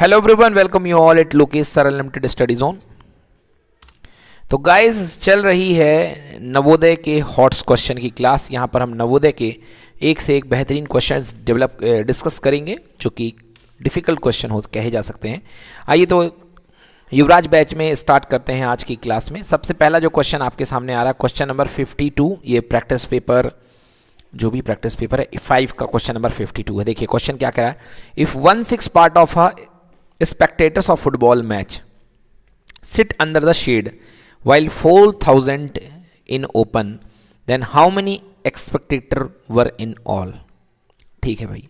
Hello everyone welcome you all it Lokesh sir limited study zone तो guys चल रही है नवोदय के हॉट्स क्वेश्चन की क्लास यहाँ पर हम नवोदय के एक से एक बेहतरीन क्वेश्चंस डेवलप डिस्कस करेंगे जो कि डिफ़िकल्ट क्वेश्चन हो कहे जा सकते हैं आइए तो युवराज बैच में स्टार्ट करते हैं आज की क्लास में सबसे पहला जो क्वेश्चन आपके सामने आ रहा है क्वेश्चन नंबर फिफ्टी ये प्रैक्टिस पेपर जो भी प्रैक्टिस पेपर है फाइव e का क्वेश्चन नंबर फिफ्टी है देखिए क्वेश्चन क्या कह रहा है if one six part of a spectators of football match sit under the shade while four thousand in open then how many spectator were in all ठीक है भाई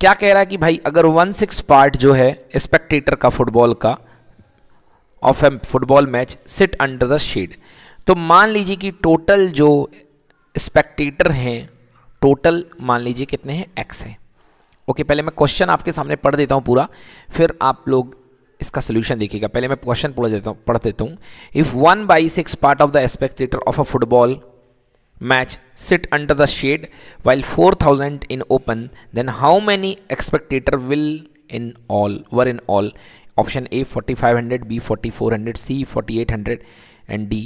क्या कह रहा है कि भाई अगर वन सिक्स पार्ट जो है स्पेक्टेटर का फुटबॉल का of a football match sit under the shade तो मान लीजिए कि टोटल जो स्पेक्टेटर हैं टोटल मान लीजिए कितने हैं एक्स हैं ओके पहले मैं क्वेश्चन आपके सामने पढ़ देता हूँ पूरा फिर आप लोग इसका सोल्यूशन देखिएगा पहले मैं क्वेश्चन पढ़ देता हूँ पढ़ देता हूँ if one by six part of the spectator of a football match sit under the shade while four thousand in open then how many spectator will in all were in all option A forty five hundred B forty four hundred C forty eight hundred and D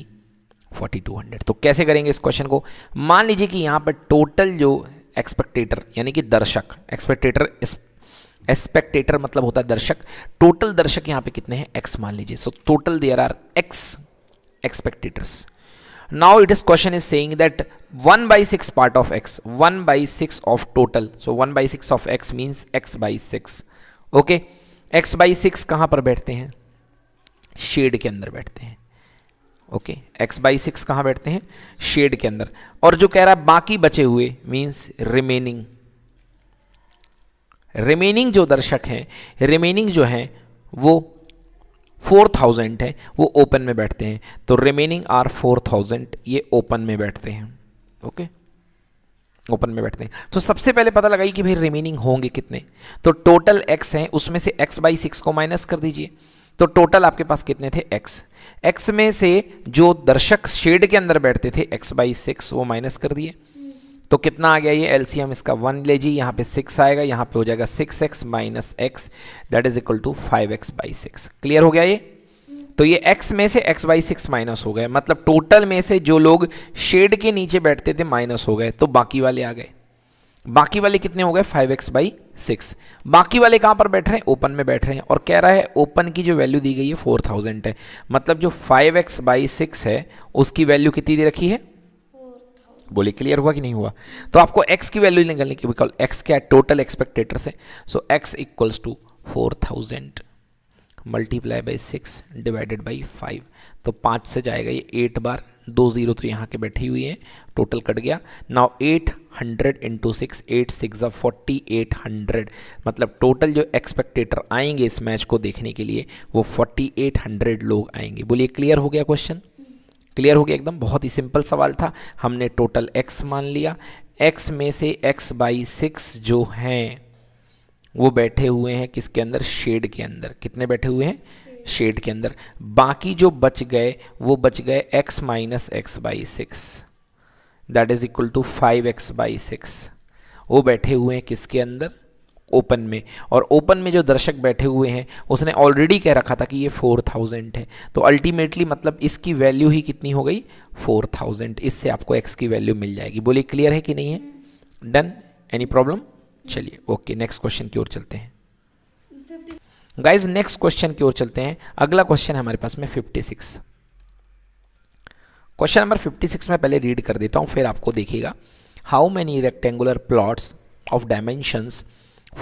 forty two hundred तो कैसे करेंगे इस question को मान लीजिए कि यहाँ पर टोटल जो एक्सपेक्टेटर यानी कि दर्शक एक्सपेक्टेटर एक्सपेक्टेटर मतलब होता है दर्शक टोटल दर्शक यहाँ पे कितने हैं एक्स मान लीजिए so total there are X spectators now it is question is saying that one by six part of X one by six of total so one by six of X means X by six okay X by six कहाँ पर बैठते हैं shade के अंदर बैठते हैं okay X by six कहाँ बैठते हैं शेड के अंदर और जो कह रहा है बाकी बचे हुए मीन्स रिमेनिंग रिमेनिंग जो दर्शक हैं रिमेनिंग जो हैं वो फोर थाउजेंड है वो ओपन में बैठते हैं तो रिमेनिंग आर फोर थाउजेंड ये ओपन में बैठते हैं ओके ओपन में बैठते हैं तो सबसे पहले पता लगाइए कि भाई रिमेनिंग होंगे कितने तो टोटल एक्स हैं उसमें से एक्स बाई सिक्स को माइनस कर दीजिए तो टोटल आपके पास कितने थे x x में से जो दर्शक शेड के अंदर बैठते थे x बाई सिक्स वो माइनस कर दिए तो कितना आ गया ये एल इसका वन ले जी यहाँ पे सिक्स आएगा यहाँ पे हो जाएगा six X minus X that is equal to five X by six clear हो गया ये तो ये x में से x बाई सिक्स माइनस हो गए मतलब टोटल में से जो लोग शेड के नीचे बैठते थे माइनस हो गए तो बाकी वाले आ गए बाकी वाले कितने हो गए फाइव एक्स बाई सिक्स बाकी वाले कहाँ पर बैठ रहे हैं ओपन में बैठ रहे हैं और कह रहा है ओपन की जो वैल्यू दी गई है फोर थाउजेंड है मतलब जो फाइव एक्स बाई सिक्स है उसकी वैल्यू कितनी दे रखी है बोले क्लियर हुआ कि नहीं हुआ तो आपको एक्स की वैल्यू निकलने की बिकॉज एक्स क्या है टोटल एक्सपेक्टेटर से so X equals to four thousand multiply by six divided by five तो पाँच से जाएगा ये एट बार दो ज़ीरो तो यहाँ के बैठी हुई है टोटल कट गया now eight hundred into six eight six of forty eight hundred मतलब टोटल जो एक्सपेक्टेटर आएंगे इस मैच को देखने के लिए वो फोर्टी एट हंड्रेड लोग आएंगे बोलिए क्लियर हो गया क्वेश्चन क्लियर हो गया एकदम बहुत ही सिंपल सवाल था हमने टोटल एक्स मान लिया एक्स में से एक्स बाई सिक्स जो हैं वो बैठे हुए हैं किसके अंदर शेड के अंदर कितने बैठे हुए हैं शेड के अंदर बाकी जो बच गए वो बच गए x minus X by six that is equal to five X by six वो बैठे हुए हैं किसके अंदर ओपन में और ओपन में जो दर्शक बैठे हुए हैं उसने ऑलरेडी कह रखा था कि ये फोर थाउजेंड है तो अल्टीमेटली मतलब इसकी वैल्यू ही कितनी हो गई फोर थाउजेंड इससे आपको एक्स की वैल्यू मिल जाएगी बोलिए क्लियर है कि नहीं है डन एनी प्रॉब्लम चलिए ओके नेक्स्ट क्वेश्चन की ओर चलते हैं गाइज नेक्स्ट क्वेश्चन की ओर चलते हैं अगला क्वेश्चन हमारे पास में fifty six question number fifty six में पहले रीड कर देता हूँ फिर आपको देखिएगा how many rectangular plots of dimensions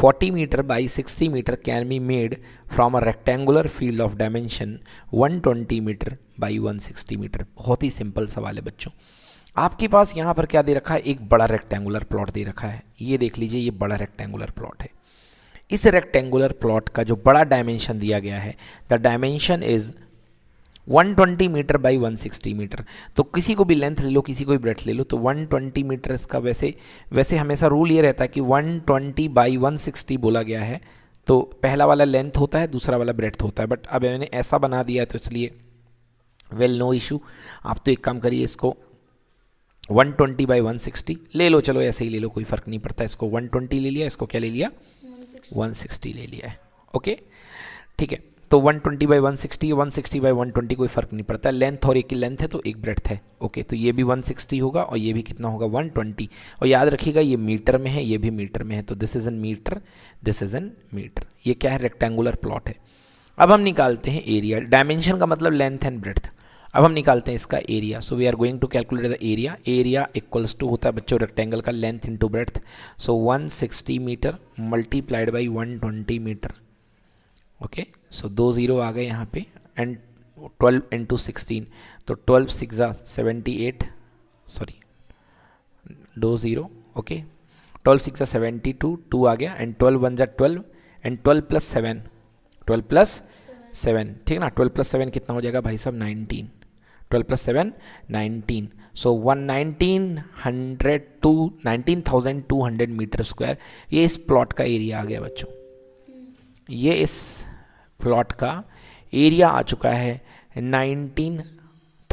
40 metre by 60 meter can be made from a rectangular field of dimension 120 meter by 160 metre बहुत ही सिंपल सवाल है बच्चों आपके पास यहाँ पर क्या दे रखा है एक बड़ा रेक्टेंगुलर प्लॉट दे रखा है ये देख लीजिए ये बड़ा रेक्टेंगुलर प्लॉट है इस रेक्टेंगुलर प्लॉट का जो बड़ा डायमेंशन दिया गया है the dimension is 120 metre by 160 metre तो किसी को भी लेंथ ले लो किसी को भी ब्रेथ ले लो तो 120 मीटर इसका वैसे वैसे हमेशा रूल ये रहता है कि 120 बाई वन बोला गया है तो पहला वाला लेंथ होता है दूसरा वाला ब्रेथ होता है बट अब मैंने ऐसा बना दिया है तो इसलिए वेल नो इशू आप तो एक काम करिए इसको one twenty by one sixty ले लो चलो ऐसे ही ले लो कोई फ़र्क नहीं पड़ता इसको वन ट्वेंटी ले लिया इसको क्या ले लिया वन सिक्सटी ले लिया है ओके ठीक है तो 120 twenty by one sixty one sixty by one twenty कोई फ़र्क नहीं पड़ता लेंथ और एक की लेंथ है तो एक ब्रेथ है ओके तो ये भी 160 होगा और ये भी कितना होगा 120 और याद रखिएगा ये मीटर में है ये भी मीटर में है तो this is an metre this is an metre ये क्या है रेक्टेंगुलर प्लॉट है अब हम निकालते हैं एरिया डायमेंशन का मतलब लेंथ एंड ब्रेथ अब हम निकालते हैं इसका area so we are going to calculate the area area equals to होता है बच्चों रेक्टेंगल का length into breadth so 160 metre multiplied by 120 metre okay so दो ज़ीरो आ गए यहाँ पे एंड 12 इंटू सिक्सटीन तो 12 सिक्स सेवेंटी एट सॉरी दो zero okay twelve six seventy two two आ गया एंड ट्वेल्व वन जा twelve and twelve plus seven twelve plus seven ठीक है ना ट्वेल्व प्लस सेवन कितना हो जाएगा भाई साहब nineteen twelve plus seven nineteen so one nineteen hundred two nineteen thousand two hundred metre square ये इस प्लॉट का एरिया आ गया बच्चों ये इस प्लॉट का एरिया आ चुका है nineteen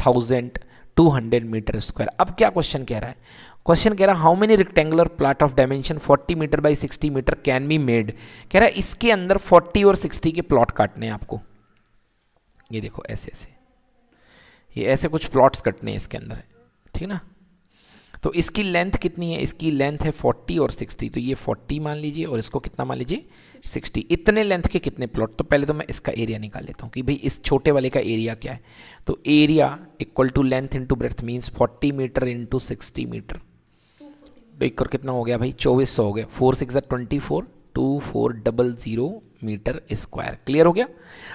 thousand two hundred metre square अब क्या क्वेश्चन कह रहा है क्वेश्चन कह रहा है how many rectangular plot of dimension 40 metre by 60 metre can be made कह रहा है इसके अंदर 40 और 60 के प्लॉट काटने हैं आपको ये देखो ऐसे ऐसे ये ऐसे कुछ प्लॉट्स कटने हैं इसके अंदर ठीक ना तो इसकी लेंथ कितनी है इसकी लेंथ है 40 और 60 तो ये 40 मान लीजिए और इसको कितना मान लीजिए 60 इतने लेंथ के कितने प्लॉट तो पहले तो मैं इसका एरिया निकाल लेता हूँ कि भाई इस छोटे वाले का एरिया क्या है तो area equal to length into breadth means 40 metre into sixty metre देख कर कितना हो गया भाई चौबीस सौ हो गया four six twenty four two four double zero metre square clear हो गया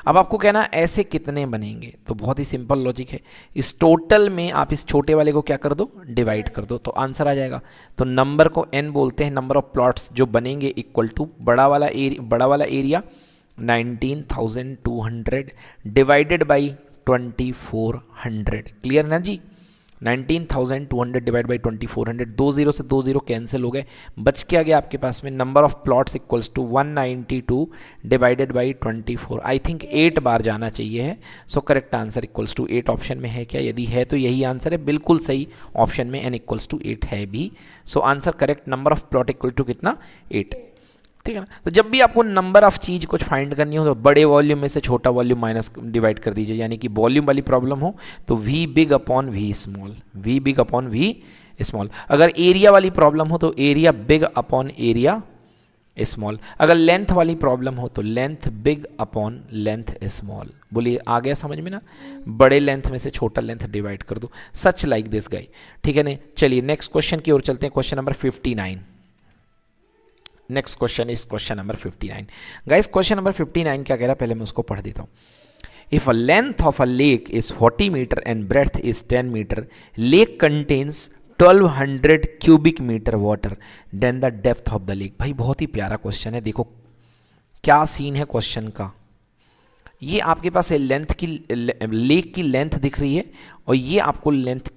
अब आपको कहना ऐसे कितने बनेंगे तो बहुत ही सिंपल लॉजिक है इस टोटल में आप इस छोटे वाले को क्या कर दो डिवाइड कर दो तो आंसर आ जाएगा तो नंबर को एन बोलते हैं नंबर ऑफ प्लॉट्स जो बनेंगे इक्वल टू बड़ा वाला एरिया बड़ा वाला एरिया 19,200 डिवाइडेड बाई 2400 क्लियर ना जी nineteen thousand two hundred divide by twenty four hundred दो जीरो से दो जीरो कैंसिल हो गए बच के आ गया आपके पास में number of plots equals to one ninety two divided by twenty four I think eight बार जाना चाहिए है so correct answer equals to eight option में है क्या यदि है तो यही आंसर है बिल्कुल सही ऑप्शन में एन इक्वल्स टू एट है भी so answer correct number of plot equal to कितना एट ठीक है ना तो जब भी आपको नंबर ऑफ चीज़ कुछ फाइंड करनी हो तो बड़े वॉल्यूम में से छोटा वॉल्यूम माइनस डिवाइड कर दीजिए यानी कि वॉल्यूम वाली प्रॉब्लम हो तो V big upon V small V big upon V small अगर एरिया वाली प्रॉब्लम हो तो area big upon area small अगर लेंथ वाली प्रॉब्लम हो तो length big upon length small बोलिए आ गया समझ में ना बड़े लेंथ में से छोटा लेंथ डिवाइड कर दो सच लाइक दिस गाई ठीक है ना चलिए नेक्स्ट क्वेश्चन की ओर चलते हैं question number fifty nine next question is question number 59 guys question number 59 क्या कह रहा है पहले मैं उसको पढ़ देता हूँ if a length of a lake is 40 metre and breadth is 10 metre lake contains 1200 cubic metre water then the depth of the lake भाई बहुत ही प्यारा क्वेश्चन है देखो क्या सीन है क्वेश्चन का ये आपके पास लेंथ की लेक की लेंथ दिख रही है और ये आपको लेंथ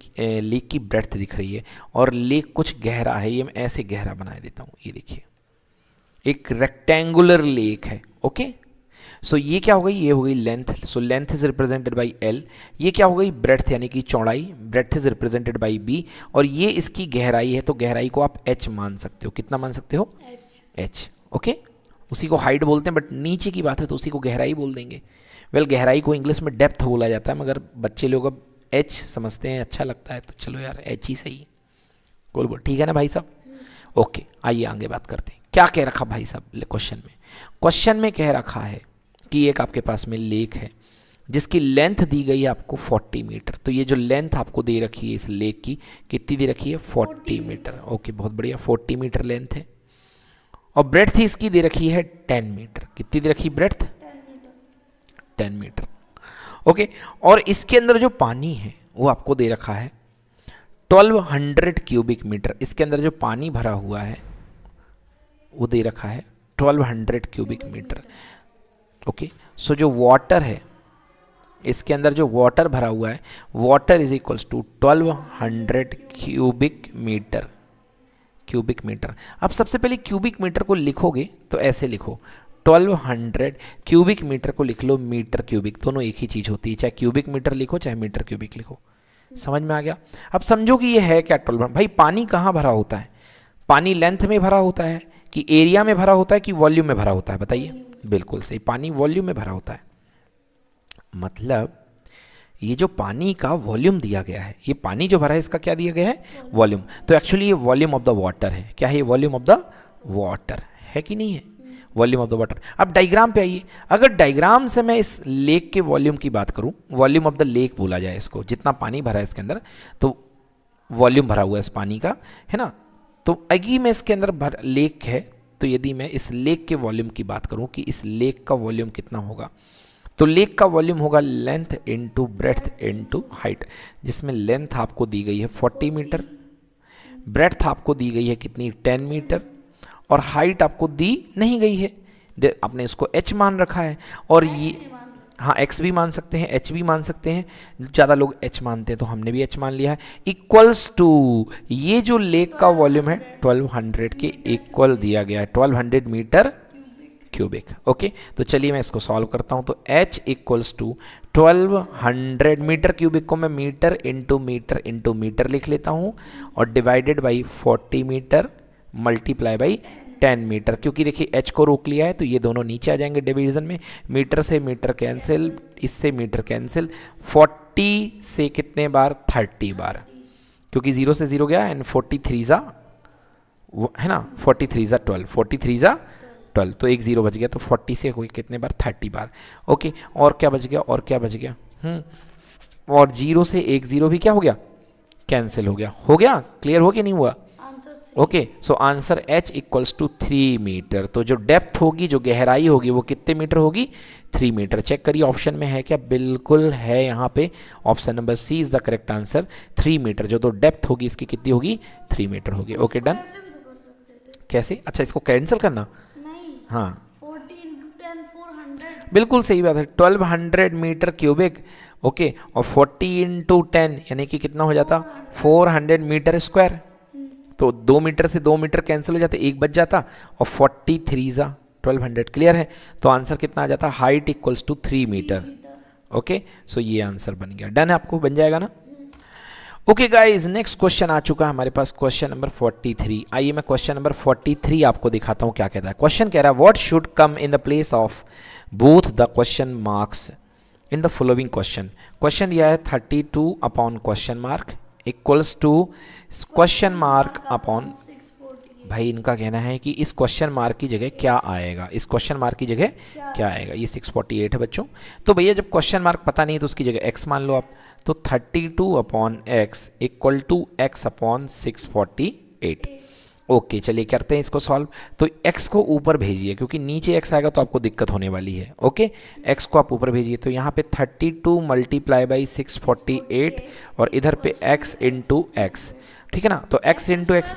लेक की ब्रेथ eh, दिख रही है और लेक कुछ गहरा है ये मैं ऐसे गहरा बना देता हूँ ये देखिए एक रेक्टेंगुलर लेक है ओके सो ये क्या हो गई ये हो गई length so length is represented by L ये क्या हो गई ब्रेथ यानी कि चौड़ाई breadth is represented by B और ये इसकी गहराई है तो गहराई को आप एच मान सकते हो कितना मान सकते हो एच ओके उसी को हाइट बोलते हैं बट नीचे की बात है तो उसी को गहराई बोल देंगे वेल well, गहराई को इंग्लिश में डेप्थ बोला जाता है मगर बच्चे लोग अब एच समझते हैं अच्छा लगता है तो चलो यार एच ही सही बोल बोल ठीक है ना भाई साहब ओके आइए आगे बात करते हैं क्या कह रखा भाई साहब क्वेश्चन में क्वेश्चन में कह रखा है कि एक आपके पास में लेक है जिसकी लेंथ दी गई है आपको 40 मीटर तो ये जो लेंथ आपको दे रखी है इस लेक की कितनी दे रखी है 40 मीटर ओके बहुत बढ़िया 40 मीटर लेंथ है और ब्रेथ इसकी दे रखी है 10 मीटर कितनी दे रखी ब्रेथ 10 मीटर ओके और इसके अंदर जो पानी है वो आपको दे रखा है 1200 क्यूबिक मीटर इसके अंदर जो पानी भरा हुआ है वो दे रखा है 1200 क्यूबिक मीटर ओके सो जो वाटर है इसके अंदर जो वाटर भरा हुआ है water is equals to 1200 cubic metre cubic metre अब सबसे पहले क्यूबिक मीटर को लिखोगे तो ऐसे लिखो 1200 क्यूबिक मीटर को लिख लो मीटर क्यूबिक दोनों एक ही चीज़ होती है चाहे क्यूबिक मीटर लिखो चाहे मीटर क्यूबिक लिखो समझ में आ गया अब समझो कि ये है क्या टोलबर्न भाई पानी कहाँ भरा होता है पानी लेंथ में भरा होता है कि एरिया में भरा होता है कि वॉल्यूम में भरा होता है बताइए बिल्कुल सही पानी वॉल्यूम में भरा होता है मतलब ये जो पानी का वॉल्यूम दिया गया है ये पानी जो भरा है इसका क्या दिया गया है वॉल्यूम तो एक्चुअली ये वॉल्यूम ऑफ द वाटर है क्या है ये वॉल्यूम ऑफ द वाटर है कि नहीं है वॉल्यूम ऑफ द वाटर अब डायग्राम पे आइए अगर डायग्राम से मैं इस लेक के वॉल्यूम की बात करूँ वॉल्यूम ऑफ द लेक बोला जाए इसको जितना पानी भरा है इसके अंदर तो वॉल्यूम भरा हुआ है इस पानी का है ना तो अगी में इसके अंदर भर लेक है तो यदि मैं इस लेक के वॉल्यूम की बात करूँ कि इस लेक का वॉल्यूम कितना होगा तो लेक का वॉल्यूम होगा length into breadth into height जिसमें लेंथ आपको दी गई है 40 मीटर ब्रेथ आपको दी गई है कितनी 10 मीटर और हाइट आपको दी नहीं गई है आपने इसको एच मान रखा है और ये हाँ एक्स भी मान सकते हैं एच हाँ, भी मान सकते हैं ज़्यादा लोग एच मानते हैं तो हमने भी एच मान लिया है इक्वल्स टू ये जो लेक का वॉल्यूम है 1200 के इक्वल दिया गया है 1200 मीटर क्यूबिक ओके तो चलिए मैं इसको सॉल्व करता हूँ तो h equals to twelve hundred metre cubic को मैं metre into metre into metre लिख लेता हूँ और divided by forty metre multiply by ten metre क्योंकि देखिए एच को रोक लिया है तो ये दोनों नीचे आ जाएंगे डिवीजन में मीटर से मीटर कैंसिल इससे मीटर कैंसिल फोर्टी से कितने बार थर्टी बार क्योंकि जीरो से जीरो गया एंड फोर्टी थ्री ज़ा है ना फोर्टी थ्री ज़ा ट्वेल्व फोर्टी थ्री ज़ा ट्वेल्व तो एक ज़ीरो बच गया तो फोर्टी से हो गया कितने बार थर्टी बार ओके और क्या बच गया और क्या बच गया हम्म, और जीरो से एक ज़ीरो भी क्या हो गया कैंसिल हो गया हो गया क्लियर हो गया नहीं हुआ okay so answer H equals to three metre तो जो डेप्थ होगी जो गहराई होगी वो कितने मीटर होगी थ्री मीटर चेक करिए ऑप्शन में है क्या बिल्कुल है यहाँ पे option number C is the correct answer three metre जो तो डेप्थ होगी इसकी कितनी होगी थ्री मीटर होगी ओके डन कैसे अच्छा इसको कैंसिल करना हाँ बिल्कुल सही बात है twelve hundred metre cubic okay और फोर्टी इंटू टेन यानी कि कितना हो जाता फोर हंड्रेड मीटर स्क्वायर तो दो मीटर से दो मीटर कैंसिल हो जाते एक बच जाता और फोर्टी थ्री ज़ा ट्वेल्व हंड्रेड क्लियर है तो आंसर कितना आ जाता height equals to three metre okay so ये आंसर बन गया डन है आपको बन जाएगा ना ओके गाइज नेक्स्ट क्वेश्चन आ चुका है हमारे पास क्वेश्चन नंबर 43 आइए मैं क्वेश्चन नंबर 43 आपको दिखाता हूँ क्या कहता है क्वेश्चन कह रहा है what should come in the place of both the question marks in the following question question दिया है 32 upon question mark equals to question mark upon भाई इनका कहना है कि इस क्वेश्चन मार्क की जगह क्या आएगा इस क्वेश्चन मार्क की जगह क्या, आएगा ये 648 है बच्चों तो भैया जब क्वेश्चन मार्क पता नहीं है तो उसकी जगह एक्स मान लो आप तो 32 two upon x equal to x upon six okay चलिए करते हैं इसको सॉल्व तो एक्स को ऊपर भेजिए क्योंकि नीचे एक्स आएगा तो आपको दिक्कत होने वाली है ओके एक्स को आप ऊपर भेजिए तो यहाँ पे thirty two multiply by six forty eight और इधर पे एक्स इंटू एक्स ठीक है ना तो X into X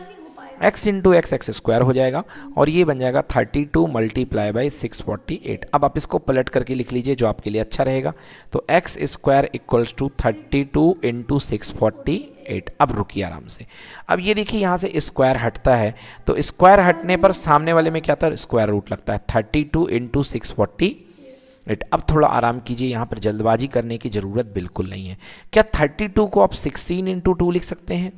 X into X X square हो जाएगा और ये बन जाएगा thirty two multiply by six forty eight अब आप इसको पलट करके लिख लीजिए जो आपके लिए अच्छा रहेगा तो X square equals to thirty two into six forty eight अब रुकिए आराम से अब ये देखिए यहाँ से स्क्वायर हटता है तो स्क्वायर हटने पर सामने वाले में क्या था स्क्वायर रूट लगता है thirty two into six forty eight अब थोड़ा आराम कीजिए यहाँ पर जल्दबाजी करने की ज़रूरत बिल्कुल नहीं है क्या थर्टी टू को आप सिक्सटीन इंटू टू लिख सकते हैं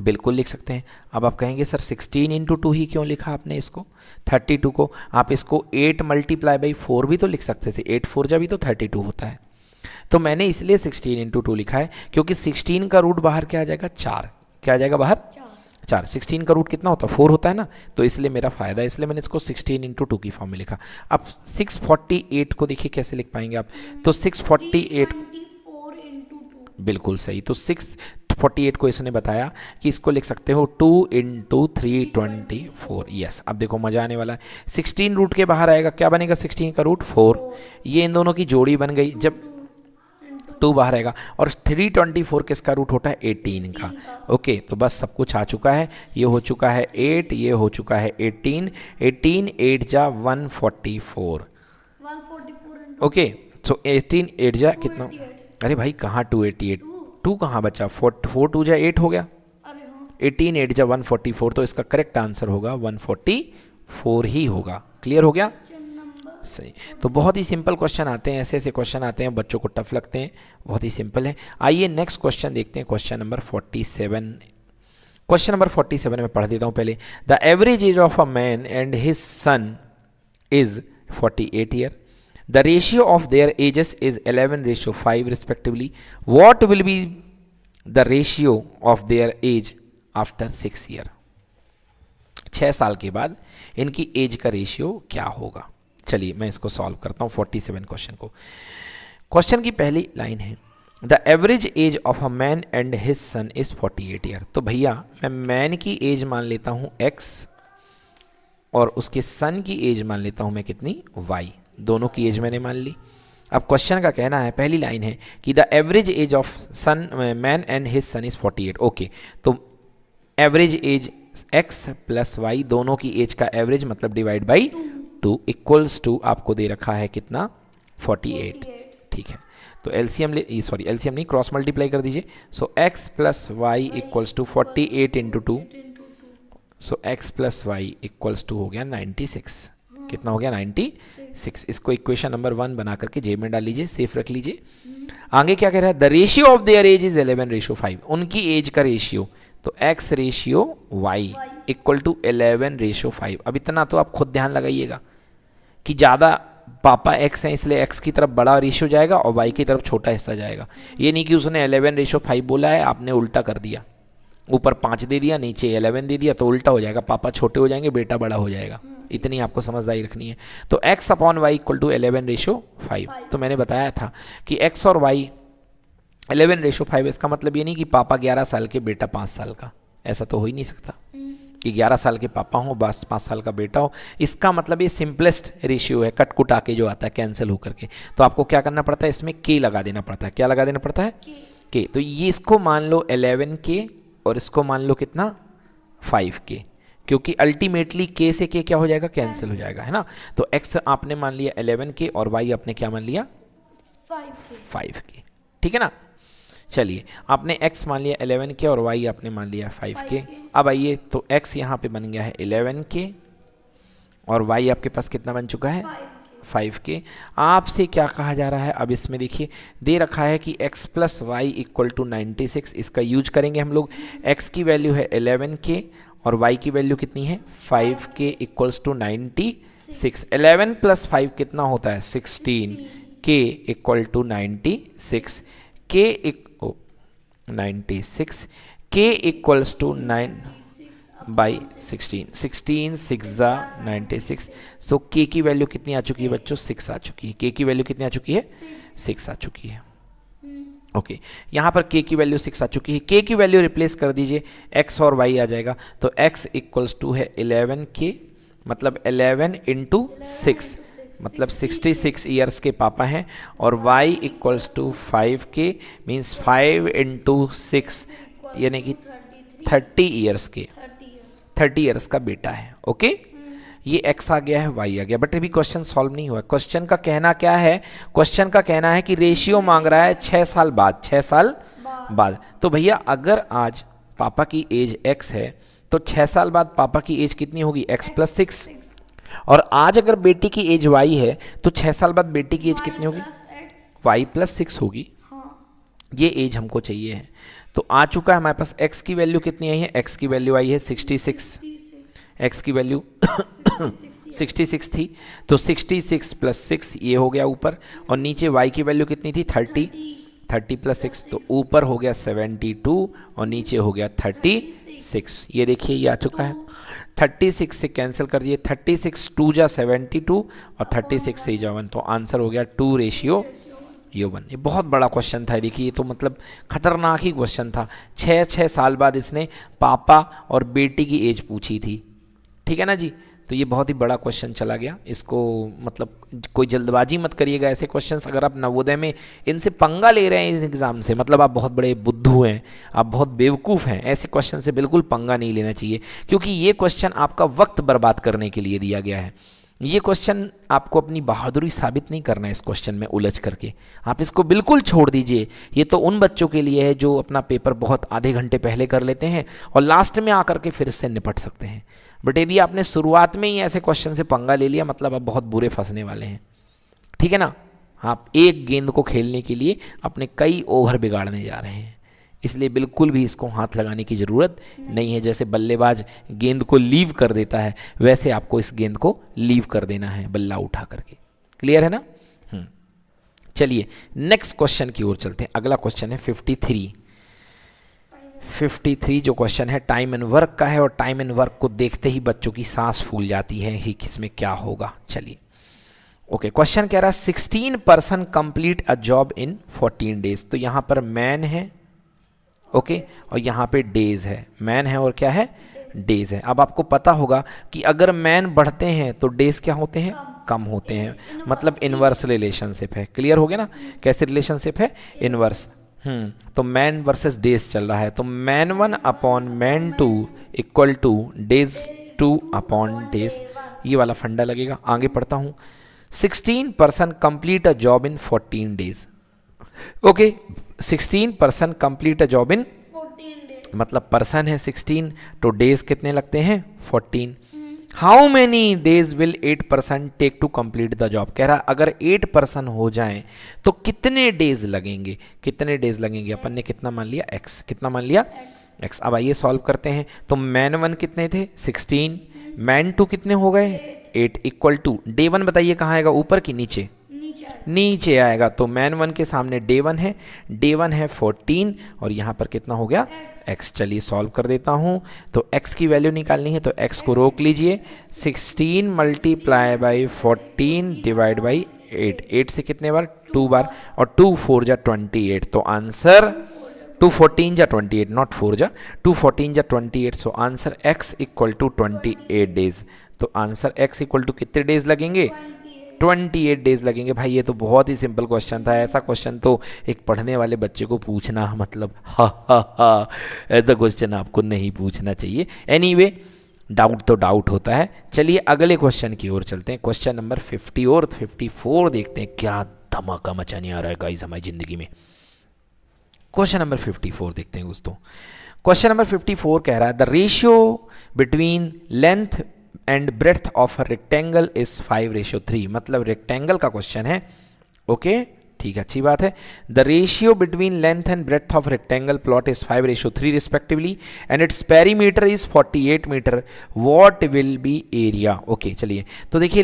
बिल्कुल लिख सकते हैं अब आप कहेंगे सर 16 इंटू टू ही क्यों लिखा आपने इसको 32 को आप इसको 8 मल्टीप्लाई बाई फोर भी तो लिख सकते थे 8 फोर जब भी तो 32 होता है तो मैंने इसलिए 16 इंटू टू लिखा है क्योंकि 16 का रूट बाहर क्या आ जाएगा चार क्या आ जाएगा बाहर चार सिक्सटीन का रूट कितना होता है फोर होता है ना तो इसलिए मेरा फ़ायदा इसलिए मैंने इसको सिक्सटीन इंटू टू की फॉर्म में लिखा अब सिक्स फोर्टी एट को देखिए कैसे लिख पाएंगे आप तो सिक्स फोर्टी एट बिल्कुल सही तो सिक्स फोर्टी एट को इसने बताया कि इसको लिख सकते हो two in two three twenty four yes अब देखो मज़ा आने वाला है सिक्सटीन रूट के बाहर आएगा क्या बनेगा सिक्सटीन का रूट फोर ये इन दोनों की जोड़ी बन गई जब टू बाहर आएगा और थ्री ट्वेंटी फोर किसका रूट होता है एटीन का ओके तो बस सब कुछ आ चुका है ये हो चुका है एट ये हो चुका है एटीन एटीन एट जा one forty four okay so eighteen eight जा कितना अरे भाई कहाँ टू एटी एट टू कहाँ बचा फोर फोर टू जै एट हो गया हाँ। एटीन एट जा वन फोर्टी फोर तो इसका करेक्ट आंसर होगा वन फोर्टी फोर ही होगा क्लियर हो गया सही तो बहुत ही सिंपल क्वेश्चन आते हैं ऐसे ऐसे क्वेश्चन आते हैं बच्चों को टफ लगते हैं बहुत ही सिंपल है आइए नेक्स्ट क्वेश्चन देखते हैं question number forty seven question number forty seven में पढ़ देता हूँ पहले the average age of a man and his son is forty eight year The ratio of their ages is 11 ratio 5 respectively. What will be the ratio of their age after 6 year? छः साल के बाद इनकी as का ratio क्या होगा चलिए मैं इसको सॉल्व करता हूँ 47 क्वेश्चन को क्वेश्चन की पहली लाइन है the average age of a man and his son is 48 year तो भैया मैं मैन की एज मान लेता हूँ एक्स और उसके सन की एज मान लेता हूँ मैं कितनी वाई दोनों की एज मैंने मान ली अब क्वेश्चन का कहना है पहली लाइन है कि the average age of son man and his son is 48 okay तो average age X plus Y दोनों की एज का एवरेज मतलब divide by two equals to आपको दे रखा है कितना 48 ठीक है तो एलसीएम ले सॉरी एलसीएम नहीं क्रॉस मल्टीप्लाई कर दीजिए so X plus Y equals to forty eight into two so X plus Y equals to हो गया नाइन्टी सिक्स कितना हो गया नाइन्टी सिक्स इसको इक्वेशन नंबर वन बना करके जेब में डाल लीजिए सेफ रख लीजिए आगे क्या कह रहा है the ratio of their age is eleven ratio five उनकी एज का रेशियो तो X ratio Y equal to eleven ratio five अब इतना तो आप खुद ध्यान लगाइएगा कि ज़्यादा पापा एक्स हैं इसलिए एक्स की तरफ बड़ा रेशियो जाएगा और वाई की तरफ छोटा हिस्सा जाएगा ये नहीं कि उसने एलेवन रेशियो फाइव बोला है आपने उल्टा कर दिया ऊपर पाँच दे दिया नीचे एलेवन दे दिया तो उल्टा हो जाएगा पापा छोटे हो जाएंगे बेटा बड़ा हो जाएगा इतनी आपको समझदारी रखनी है तो x upon Y equal to eleven ratio five तो मैंने बताया था कि x और y एलेवन रेशो फाइव इसका मतलब ये नहीं कि पापा ग्यारह साल के बेटा पाँच साल का ऐसा तो हो ही नहीं सकता हम्म। कि ग्यारह साल के पापा हों बस पाँच साल का बेटा हो इसका मतलब ये सिंपलेस्ट रेशियो है कट के जो आता है कैंसिल होकर के तो आपको क्या करना पड़ता है इसमें के लगा देना पड़ता है क्या लगा देना पड़ता है के तो ये इसको मान लो एलेवन के और इसको मान लो कितना फाइव के क्योंकि अल्टीमेटली के से के क्या हो जाएगा कैंसिल हो जाएगा है ना तो एक्स आपने मान लिया एलेवन के और वाई आपने क्या मान लिया फाइव के ठीक है ना चलिए आपने x मान लिया 11k के और y आपने मान लिया 5k, के अब आइए तो x यहाँ पे बन गया है 11k के और y आपके पास कितना बन चुका है फाइव के आपसे क्या कहा जा रहा है अब इसमें देखिए दे रखा है कि x plus Y equal to ninety six इसका यूज करेंगे हम लोग x की वैल्यू है एलेवन के और y की वैल्यू कितनी है five K equals to ninety six eleven plus five कितना होता है सिक्सटीन के equal to ninety six K ninety six K equals to nine by sixteen sixteen six ज़ा नाइन्टी सिक्स सो के की value कितनी आ चुकी है बच्चों सिक्स आ चुकी है के की वैल्यू कितनी आ चुकी है सिक्स आ चुकी है ओके okay. यहाँ पर के की वैल्यू सिक्स आ चुकी है के की वैल्यू रिप्लेस कर दीजिए एक्स और वाई आ जाएगा तो एक्स इक्वल्स टू है इलेवन के मतलब एलेवन इंटू सिक्स मतलब 66 ईयर्स के पापा हैं और y equals to five K means five into six यानी कि 30 ईयर्स के थर्टी ईयर्स का बेटा है ओके ये एक्स आ गया है वाई आ गया बट अभी क्वेश्चन सॉल्व नहीं हुआ क्वेश्चन का कहना क्या है क्वेश्चन का कहना है कि रेशियो मांग रहा है छः साल बाद छः साल बाद तो भैया अगर आज पापा की एज एक्स है तो छः साल बाद पापा की एज कितनी होगी एक्स प्लस सिक्स और आज अगर बेटी की एज वाई है तो छः साल बाद बेटी की एज कितनी होगी वाई प्लस सिक्स होगी हाँ। ये एज हमको चाहिए है तो आ चुका है हमारे पास x की वैल्यू कितनी आई है x की वैल्यू आई है 66 x की वैल्यू 66 थी तो 66 प्लस सिक्स ये हो गया ऊपर और नीचे y की वैल्यू कितनी थी 30 30 प्लस सिक्स तो ऊपर हो गया 72 और नीचे हो गया 36 ये देखिए ये आ चुका है 36 से कैंसिल कर दिए 36 टू जा टू और 36 से ही जावन तो आंसर हो गया टू रेशियो यौवन ये बहुत बड़ा क्वेश्चन था देखिए ये तो मतलब खतरनाक ही क्वेश्चन था छः छः साल बाद इसने पापा और बेटी की एज पूछी थी ठीक है ना जी तो ये बहुत ही बड़ा क्वेश्चन चला गया इसको मतलब कोई जल्दबाजी मत करिएगा ऐसे क्वेश्चन अगर आप नवोदय में इनसे पंगा ले रहे हैं इस एग्ज़ाम से मतलब आप बहुत बड़े बुद्धू हैं आप बहुत बेवकूफ़ हैं ऐसे क्वेश्चन से बिल्कुल पंगा नहीं लेना चाहिए क्योंकि ये क्वेश्चन आपका वक्त बर्बाद करने के लिए दिया गया है ये क्वेश्चन आपको अपनी बहादुरी साबित नहीं करना है इस क्वेश्चन में उलझ करके आप इसको बिल्कुल छोड़ दीजिए ये तो उन बच्चों के लिए है जो अपना पेपर बहुत आधे घंटे पहले कर लेते हैं और लास्ट में आकर के फिर इससे निपट सकते हैं बट यदि आपने शुरुआत में ही ऐसे क्वेश्चन से पंगा ले लिया मतलब आप बहुत बुरे फंसने वाले हैं ठीक है ना आप एक गेंद को खेलने के लिए अपने कई ओवर बिगाड़ने जा रहे हैं इसलिए बिल्कुल भी इसको हाथ लगाने की ज़रूरत नहीं है जैसे बल्लेबाज गेंद को लीव कर देता है वैसे आपको इस गेंद को लीव कर देना है बल्ला उठा करके क्लियर है ना हम्म। चलिए नेक्स्ट क्वेश्चन की ओर चलते हैं अगला क्वेश्चन है फिफ्टी थ्री फिफ्टी थ्री जो क्वेश्चन है टाइम एंड वर्क का है और टाइम एंड वर्क को देखते ही बच्चों की सांस फूल जाती है ही किसमें क्या होगा चलिए ओके क्वेश्चन कह रहा है sixteen percent complete a job in fourteen days तो यहां पर मैन है ओके और यहाँ पे डेज है मैन है और क्या है डेज है अब आपको पता होगा कि अगर मैन बढ़ते हैं तो डेज क्या होते हैं कम होते हैं मतलब इनवर्स रिलेशनशिप है क्लियर हो गया ना कैसे रिलेशनशिप है इनवर्स हम्म, तो मैन वर्सेस डेज चल रहा है तो man one upon man two equal to days two upon days ये वाला फंडा लगेगा आगे पढ़ता हूँ sixteen percent complete a job in fourteen days okay sixteen percent complete a job in मतलब पर्सन है सिक्सटीन तो डेज कितने लगते हैं fourteen how many days will eight person take to complete the job कह रहा अगर एट पर्सन हो जाए तो कितने डेज लगेंगे कितने डेज लगेंगे अपन ने कितना मान लिया एक्स कितना मान लिया एक्स अब आइए सॉल्व करते हैं तो मैन वन कितने थे सिक्सटीन मैन टू कितने हो गए eight equal to day one बताइए कहाँ आएगा ऊपर कि नीचे नीचे आएगा तो मैन वन के सामने डे वन है डे वन है फोर्टीन और यहाँ पर कितना हो गया एक्स चलिए सॉल्व कर देता हूँ तो एक्स की वैल्यू निकालनी है तो एक्स को रोक लीजिए sixteen multiply by fourteen divide by eight eight से कितने बार टू बार और टू फोर जा ट्वेंटी एट तो आंसर टू फोर्टीन जा ट्वेंटी एट नॉट फोर जा टू फोर्टीन जा twenty eight so answer x equal to twenty eight days तो आंसर एक्स इक्वल टू कितने डेज लगेंगे ट्वेंटी एट डेज लगेंगे भाई ये तो बहुत ही सिंपल क्वेश्चन था ऐसा क्वेश्चन तो एक पढ़ने वाले बच्चे को पूछना मतलब हा हा हा ऐसा क्वेश्चन आपको नहीं पूछना चाहिए एनी anyway, डाउट तो डाउट होता है चलिए अगले क्वेश्चन की ओर चलते हैं क्वेश्चन नंबर फिफ्टी और फिफ्टी फोर देखते हैं क्या धमाका मचाने आ रहा है गाइज हमारी ज़िंदगी में क्वेश्चन नंबर फिफ्टी फोर देखते हैं दोस्तों क्वेश्चन नंबर फिफ्टी फोर कह रहा है the ratio between length and breadth of rectangle is five ratio three मतलब रेक्टेंगल का क्वेश्चन है ओके okay? ठीक अच्छी बात है the ratio between length and breadth of rectangle plot is five ratio three respectively and its perimeter is forty eight metre what will be area okay चलिए तो देखिए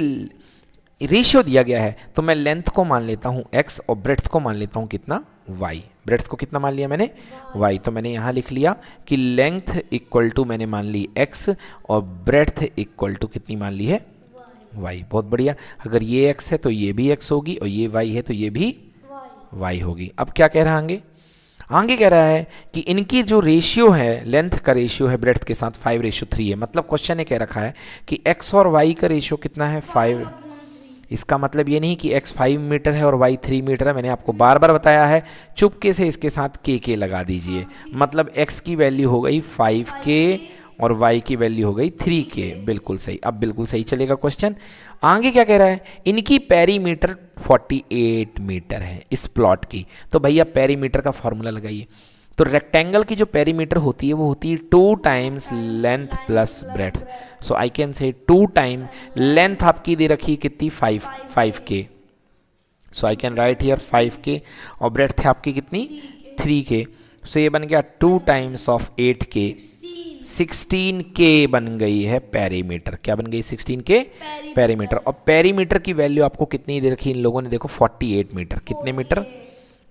रेशियो दिया गया है तो मैं लेंथ को मान लेता हूँ एक्स और ब्रेथ को मान लेता हूँ कितना वाई ब्रेड्स को कितना मान लिया मैंने वाई तो मैंने यहाँ लिख लिया कि लेंथ इक्वल टू मैंने मान ली एक्स और ब्रेथ इक्वल टू कितनी मान ली है वाई बहुत बढ़िया अगर ये एक्स है तो ये भी एक्स होगी और ये वाई है तो ये भी वाई होगी अब क्या कह रहा आगे आगे कह रहा है कि इनकी जो रेशियो है लेंथ का रेशियो है ब्रेथ के साथ फाइव रेशियो थ्री है मतलब क्वेश्चन ने कह रखा है कि एक्स और वाई का रेशियो कितना है फाइव इसका मतलब ये नहीं कि एक्स फाइव मीटर है और वाई थ्री मीटर है मैंने आपको बार बार बताया है चुपके से इसके साथ के के लगा दीजिए मतलब एक्स की वैल्यू हो गई फाइव के और y की वैल्यू हो गई थ्री के बिल्कुल सही अब बिल्कुल सही चलेगा क्वेश्चन आगे क्या कह रहा है इनकी पैरीमीटर 48 मीटर है इस प्लॉट की तो भैया पैरीमीटर का फॉर्मूला लगाइए तो रेक्टेंगल की जो पेरीमीटर होती है वो होती है two times length plus breadth so I can say two time length आपकी दे रखी है कितनी five five k so I can write here five k और ब्रेथ है आपकी कितनी थ्री के सो ये बन गया two times of eight k sixteen k बन गई है पेरीमीटर क्या बन गई सिक्सटीन के पेरीमीटर और पेरीमीटर की वैल्यू आपको कितनी दे रखी इन लोगों ने देखो फोर्टी एट मीटर कितने मीटर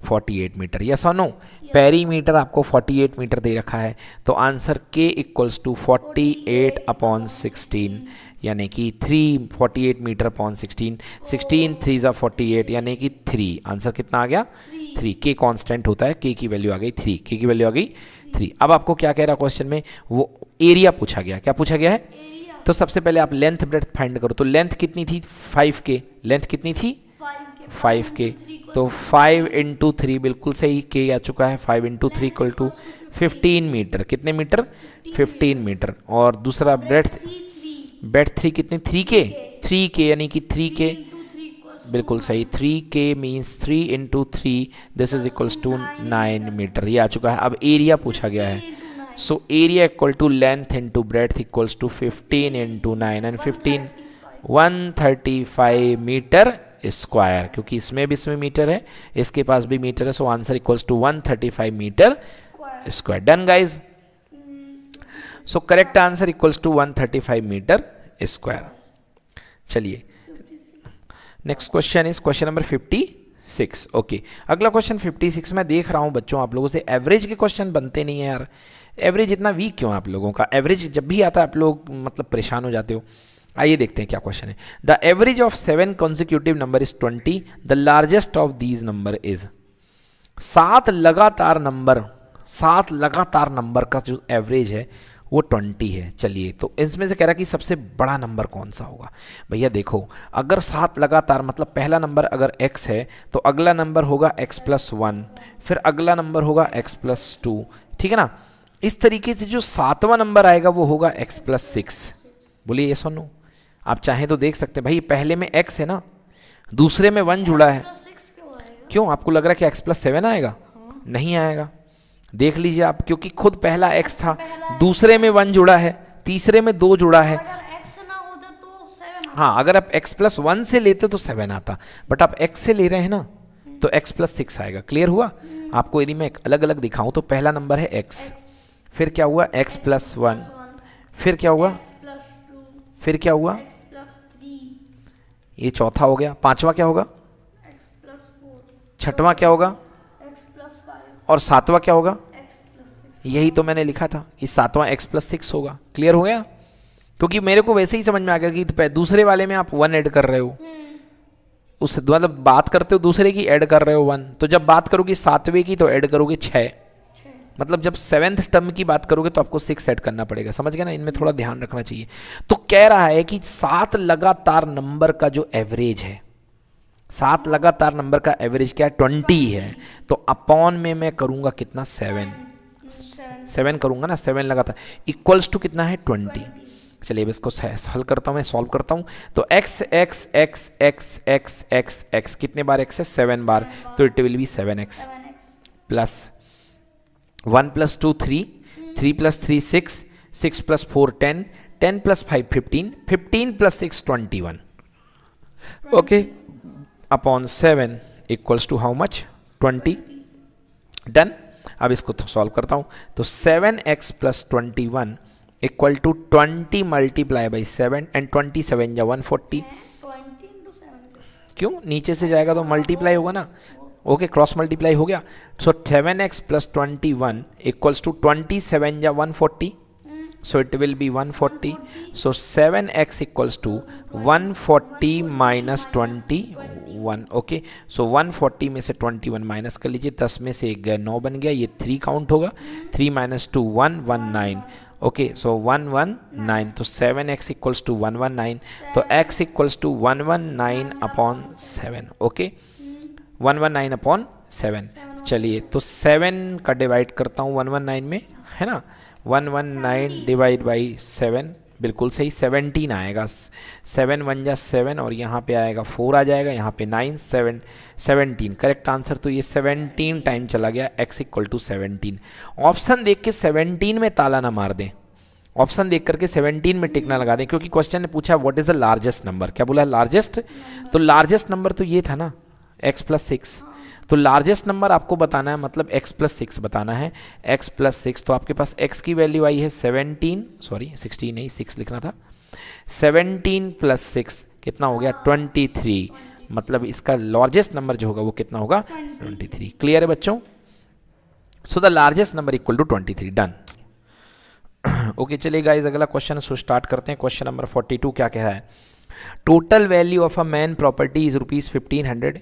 48 मीटर यस और नो पेरीमीटर आपको 48 मीटर दे रखा है तो आंसर के इक्वल्स टू 48 अपॉन सिक्सटीन यानी कि 3 48 मीटर अपॉन 16 16 थ्री ज़ा फोर्टी यानी कि 3 आंसर कितना आ गया 3 के कांस्टेंट होता है के की वैल्यू आ गई 3 के की वैल्यू आ गई 3 अब आपको क्या कह रहा क्वेश्चन में वो एरिया पूछा गया क्या पूछा गया है तो सबसे पहले आप लेंथ ब्रेथ फाइंड करो तो लेंथ कितनी थी फाइव के लेंथ कितनी थी फाइव के तो फाइव इंटू थ्री बिल्कुल सही के आ चुका है five into three equal to fifteen metre कितने मीटर फिफ्टीन मीटर और दूसरा ब्रेथ ब्रेथ थ्री कितने थ्री के थ्री के यानी कि थ्री के बिल्कुल सही three k means three into three this is equals to nine metre ये आ चुका है अब एरिया पूछा गया है so area equal to length into breadth equals to fifteen into nine and fifteen one thirty five metre square क्योंकि इसमें भी इसमें मीटर है इसके पास भी मीटर है so answer equals to 135 metre square done guys so correct answer equals to 135 metre square चलिए next question is question number 56 okay अगला क्वेश्चन 56 मैं देख रहा हूँ बच्चों आप लोगों से एवरेज के क्वेश्चन बनते नहीं है यार एवरेज इतना वीक क्यों आप लोगों का एवरेज जब भी आता है आप लोग मतलब परेशान हो जाते हो आइए देखते हैं क्या क्वेश्चन है the average of seven consecutive number is twenty the largest of these number is सात लगातार नंबर सात लगातार नंबर का जो एवरेज है वो ट्वेंटी है चलिए तो इसमें से कह रहा कि सबसे बड़ा नंबर कौन सा होगा भैया देखो अगर सात लगातार मतलब पहला नंबर अगर x है तो अगला नंबर होगा x प्लस वन फिर अगला नंबर होगा x प्लस टू ठीक है ना इस तरीके से जो सातवां नंबर आएगा वो होगा x प्लस सिक्स बोलिए ये सुनो आप चाहें तो देख सकते हैं भाई पहले में एक्स है ना दूसरे में वन जुड़ा है क्यों आपको लग रहा है कि एक्स प्लस सेवन आएगा हाँ। नहीं आएगा देख लीजिए आप क्योंकि खुद पहला एक्स था पहला दूसरे में वन जुड़ा है तीसरे में दो जुड़ा है तो हाँ अगर आप एक्स प्लस वन से लेते तो सेवन आता बट आप एक्स से ले रहे हैं ना तो एक्स प्लस सिक्स आएगा क्लियर हुआ आपको यदि मैं अलग अलग दिखाऊं तो पहला नंबर है एक्स फिर क्या हुआ एक्स प्लस वन फिर क्या हुआ फिर क्या हुआ ये चौथा हो गया पांचवा क्या होगा छठवा क्या होगा और सातवा क्या होगा यही तो मैंने लिखा था कि सातवां एक्स प्लस सिक्स होगा क्लियर हो गया क्योंकि मेरे को वैसे ही समझ में आ गया कि दूसरे वाले में आप वन ऐड कर रहे हो हम्म। उस मतलब बात करते हो दूसरे की ऐड कर रहे हो वन तो जब बात करोगे सातवें की तो ऐड करोगे छः मतलब जब सेवेंथ टर्म की बात करोगे तो आपको सिक्स सेट करना पड़ेगा समझ गया ना इनमें थोड़ा ध्यान रखना चाहिए तो कह रहा है कि सात लगातार नंबर का जो एवरेज है सात लगातार नंबर का एवरेज क्या है ट्वेंटी है तो अपॉन में मैं करूँगा कितना सेवन सेवन करूँगा ना सेवन लगातार इक्वल्स टू कितना है ट्वेंटी चलिए अब इसको हल करता हूँ मैं सॉल्व करता हूँ तो x x x x x x x कितने बार एक्स है सेवन बार तो it will be seven x plus one plus two three three plus three six six plus four ten ten plus five fifteen fifteen plus six twenty one okay upon seven equals to how much twenty done अब इसको solve तो करता हूँ तो seven x plus twenty one equal to twenty multiply by seven and twenty seven या one forty क्यों नीचे से जाएगा तो मल्टीप्लाई होगा ना ओके क्रॉस मल्टीप्लाई हो गया so seven x plus twenty one equals to twenty seven या one forty so it will be one forty so seven x equals to one forty minus twenty one okay so one forty में से twenty one minus कर लीजिए दस में से एक गया नौ बन गया ये थ्री काउंट होगा three minus two one one nine okay so one one nine तो seven x equals to one one nine तो x equals to one one nine upon seven okay one one nine upon seven चलिए तो seven का divide करता हूँ one one nine में है ना one one nine divide by seven बिल्कुल सही सेवनटीन आएगा सेवन वन या सेवन और यहाँ पे आएगा फोर आ जाएगा यहाँ पे nine seven seventeen correct answer तो ये सेवनटीन टाइम चला गया x equal to seventeen option देख के सेवनटीन में ताला ना मार दें ऑप्शन देख करके 17 में टिक ना लगा दें क्योंकि क्वेश्चन ने पूछा what is the largest number क्या बोला लार्जेस्ट तो लार्जेस्ट नंबर तो ये था ना एक्स प्लस सिक्स तो लार्जेस्ट नंबर आपको बताना है मतलब x प्लस सिक्स बताना है x प्लस सिक्स तो आपके पास x की वैल्यू आई है सेवनटीन सॉरी सिक्सटीन नहीं सिक्स लिखना था सेवनटीन प्लस सिक्स कितना हो गया ट्वेंटी थ्री मतलब इसका लार्जेस्ट नंबर जो होगा वो कितना होगा ट्वेंटी थ्री क्लियर है बच्चों so the largest number equal to twenty three done okay चलिए गाइज अगला क्वेश्चन सो स्टार्ट करते हैं क्वेश्चन नंबर फोर्टी टू क्या कह रहा है total value of a man property is rupees fifteen hundred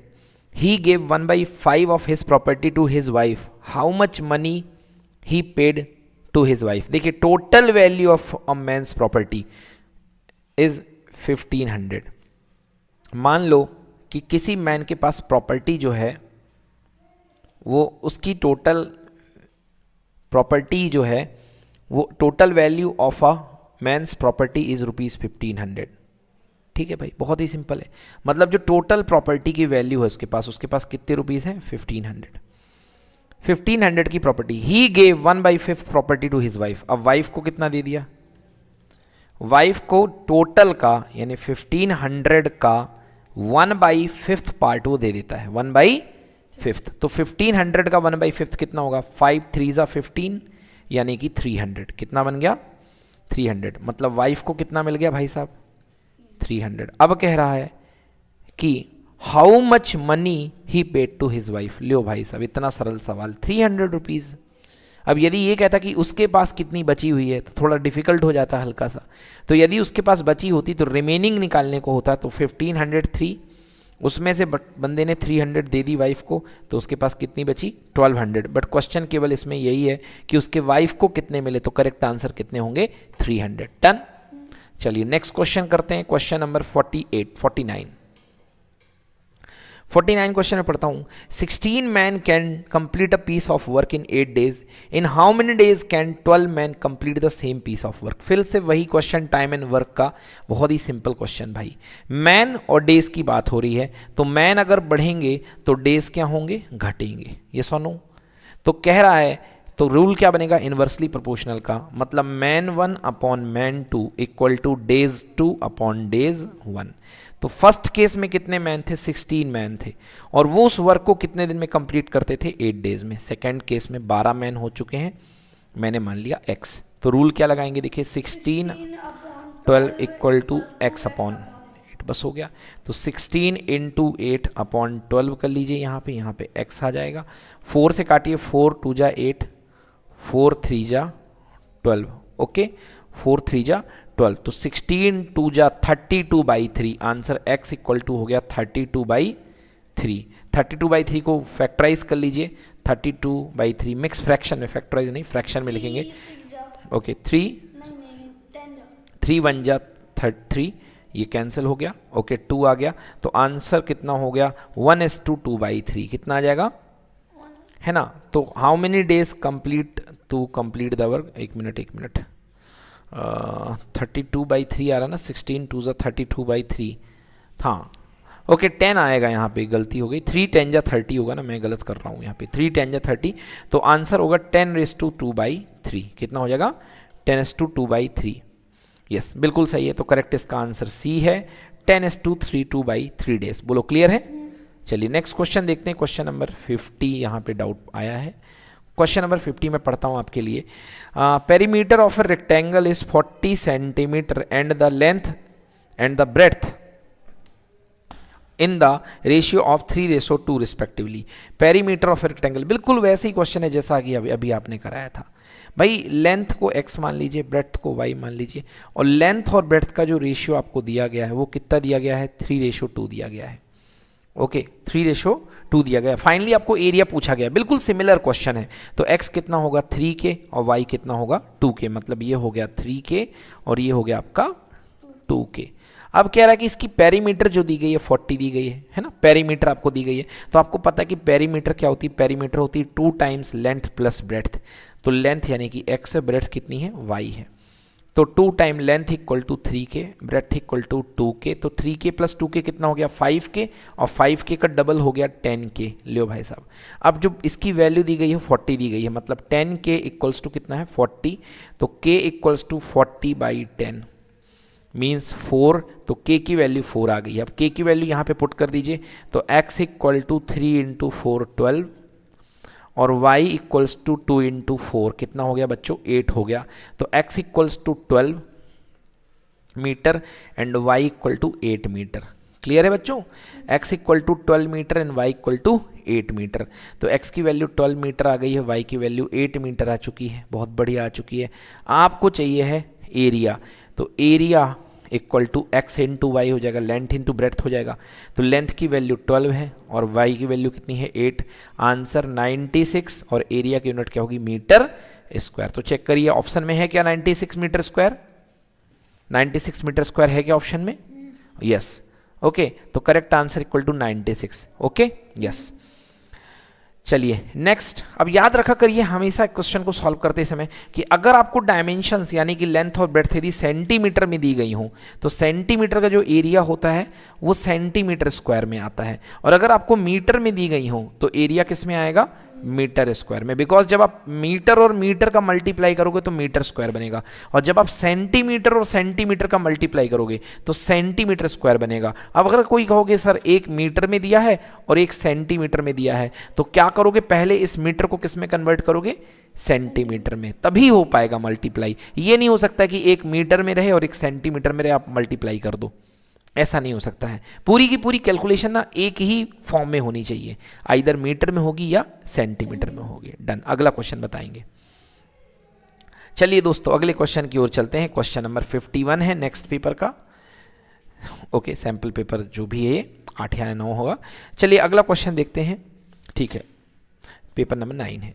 he gave one by five of his property to his wife how much money he paid to his wife देखिए total value of a man's property is fifteen hundred मान लो कि किसी man के पास property जो है वो उसकी टोटल प्रॉपर्टी जो है वो total value of a man's property is rupees fifteen hundred ठीक है भाई बहुत ही सिंपल है मतलब जो टोटल प्रॉपर्टी की वैल्यू है उसके पास उसके पास कितने रुपीज़ हैं फिफ्टीन हंड्रेड फिफ्टीन हंड्रेड की property he gave one by fifth property to his wife अब वाइफ को कितना दे दिया वाइफ को टोटल का यानी फिफ्टीन हंड्रेड का वन बाई फिफ्थ पार्ट वो दे देता है वन बाई फिफ्थ तो फिफ्टीन हंड्रेड का वन बाई फिफ्थ कितना होगा फाइव थ्री ज़ा फिफ्टीन यानी कि थ्री हंड्रेड कितना बन गया थ्री हंड्रेड मतलब वाइफ को कितना मिल गया भाई साहब थ्री हंड्रेड अब कह रहा है कि how much money he paid to his wife लियो भाई साहब इतना सरल सवाल थ्री हंड्रेड रुपीज़ अब यदि ये कहता कि उसके पास कितनी बची हुई है तो थोड़ा डिफिकल्ट हो जाता हल्का सा तो यदि उसके पास बची होती तो रिमेनिंग निकालने को होता तो फिफ्टीन हंड्रेड थ्री उसमें से बंदे ने थ्री हंड्रेड दे दी वाइफ को तो उसके पास कितनी बची ट्वेल्व हंड्रेड बट क्वेश्चन केवल इसमें यही है कि उसके वाइफ को कितने मिले तो करेक्ट आंसर कितने होंगे थ्री हंड्रेड टन चलिए नेक्स्ट क्वेश्चन करते हैं question number forty eight forty nine forty nine question में पढ़ता हूं sixteen man can complete a piece of work in eight days in how many days can twelve man complete the same piece of work फिर से वही question time and work का बहुत ही simple question भाई मैन और days की बात हो रही है तो मैन अगर बढ़ेंगे तो डेज क्या होंगे घटेंगे ये सोनो तो कह रहा है तो रूल क्या बनेगा इन्वर्सली प्रोपोर्शनल का मतलब man one upon man two equal to days two upon days one तो फर्स्ट केस में कितने मैन थे 16 मैन थे और वो उस वर्क को कितने दिन में कंप्लीट करते थे 8 डेज में सेकेंड केस में 12 मैन हो चुके हैं मैंने मान लिया x तो रूल क्या लगाएंगे देखिए 16 12 equal to x upon eight बस हो गया तो 16 टू एट अपॉन ट्वेल्व कर लीजिए यहाँ पे यहाँ पे x आ जाएगा 4 से काटिए 4 टू जा एट फोर थ्री जा ट्वेल्व ओके फोर थ्री जा ट्वेल्व तो सिक्सटीन टू जा thirty two by three answer x equal to हो गया thirty two by three thirty two by three को फैक्टराइज कर लीजिए thirty two by three mix fraction में फैक्टराइज नहीं फ्रैक्शन में लिखेंगे ओके थ्री थ्री वन जा थर्ट थ्री ये कैंसिल हो गया ओके okay, टू आ गया तो आंसर कितना हो गया one S two two by three कितना आ जाएगा है ना तो how many days complete to complete the work एक मिनट एक minute thirty two by three आ रहा ना सिक्सटीन टू ज़ा थर्टी टू बाई थ्री हाँ ओके टेन आएगा यहाँ पे गलती हो गई थ्री टेन जा थर्टी होगा ना मैं गलत कर रहा हूँ यहाँ पे थ्री टेन जा थर्टी तो आंसर होगा टेन रेस टू टू बाई थ्री कितना हो जाएगा ten S two two by three yes बिल्कुल सही है तो करेक्ट इसका आंसर सी है ten S two three two by three days बोलो क्लियर है चलिए नेक्स्ट क्वेश्चन देखते हैं क्वेश्चन नंबर फिफ्टी यहाँ पे डाउट आया है क्वेश्चन नंबर फिफ्टी में पढ़ता हूँ आपके लिए perimeter of a rectangle is forty centimetre and the length and the breadth in the ratio of three ratio two respectively perimeter of rectangle बिल्कुल वैसे ही क्वेश्चन है जैसा कि अभी अभी आपने कराया था भाई लेंथ को x मान लीजिए ब्रेथ को y मान लीजिए और लेंथ और ब्रेथ का जो रेशियो आपको दिया गया है वो कितना दिया गया है थ्री रेशो टू दिया गया है ओके थ्री रेशो टू दिया गया फाइनली आपको एरिया पूछा गया बिल्कुल सिमिलर क्वेश्चन है तो एक्स कितना होगा थ्री के और वाई कितना होगा टू के मतलब ये हो गया थ्री के और ये हो गया आपका टू के अब कह रहा है कि इसकी पैरीमीटर जो दी गई है फोर्टी दी गई है है ना पैरीमीटर आपको दी गई है तो आपको पता है कि पैरीमीटर क्या होती है पैरीमीटर होती है two times length plus breadth तो लेंथ यानी कि एक्स ब्रेथ कितनी है वाई है तो two time length equal to three k breadth equal to two k तो थ्री के प्लस टू के कितना हो गया फाइव के और फाइव के का डबल हो गया टेन के लियो भाई साहब अब जो इसकी वैल्यू दी गई है फोर्टी दी गई है मतलब टेन के इक्वल्स टू कितना है फोर्टी तो k equals to forty by ten means four तो के की वैल्यू फोर आ गई है अब के की वैल्यू यहाँ पे पुट कर दीजिए तो x equal to three into four twelve और y equals to two into four कितना हो गया बच्चों एट हो गया तो x equals to twelve metre and y equal to eight metre clear है बच्चों x equal to twelve metre and y equal to eight metre तो x की वैल्यू ट्वेल्व मीटर आ गई है y की वैल्यू एट मीटर आ चुकी है बहुत बढ़िया आ चुकी है आपको चाहिए है एरिया तो area equal to x into y हो जाएगा लेंथ इंटू ब्रेथ हो जाएगा तो लेंथ की वैल्यू 12 है और वाई की वैल्यू कितनी है 8 आंसर 96 और एरिया की यूनिट क्या होगी मीटर स्क्वायर तो चेक करिए ऑप्शन में है क्या 96 मीटर स्क्वायर 96 मीटर स्क्वायर है क्या ऑप्शन में यस ओके तो correct answer equal to ninety okay yes चलिए नेक्स्ट अब याद रखा करिए हमेशा क्वेश्चन को सॉल्व करते समय कि अगर आपको डायमेंशंस यानी कि लेंथ और ब्रेथ यदि सेंटीमीटर में दी गई हो तो सेंटीमीटर का जो एरिया होता है वो सेंटीमीटर स्क्वायर में आता है और अगर आपको मीटर में दी गई हो तो एरिया किस में आएगा मीटर स्क्वायर में बिकॉज जब आप मीटर और मीटर का मल्टीप्लाई करोगे तो मीटर स्क्वायर बनेगा और जब आप सेंटीमीटर और सेंटीमीटर का मल्टीप्लाई करोगे तो सेंटीमीटर स्क्वायर बनेगा अब अगर कोई कहोगे सर एक मीटर में दिया है और एक सेंटीमीटर में दिया है तो क्या करोगे पहले इस मीटर को किस में कन्वर्ट करोगे सेंटीमीटर में तभी हो पाएगा मल्टीप्लाई ये नहीं हो सकता कि एक मीटर में रहे और एक सेंटीमीटर में रहे आप मल्टीप्लाई कर दो ऐसा नहीं हो सकता है पूरी की पूरी कैलकुलेशन ना एक ही फॉर्म में होनी चाहिए आइधर मीटर में होगी या सेंटीमीटर में होगी डन अगला क्वेश्चन बताएंगे चलिए दोस्तों अगले क्वेश्चन की ओर चलते हैं क्वेश्चन नंबर 51 है नेक्स्ट पेपर का ओके सैंपल पेपर जो भी है आठ या नौ होगा चलिए अगला क्वेश्चन देखते हैं ठीक है पेपर नंबर नाइन है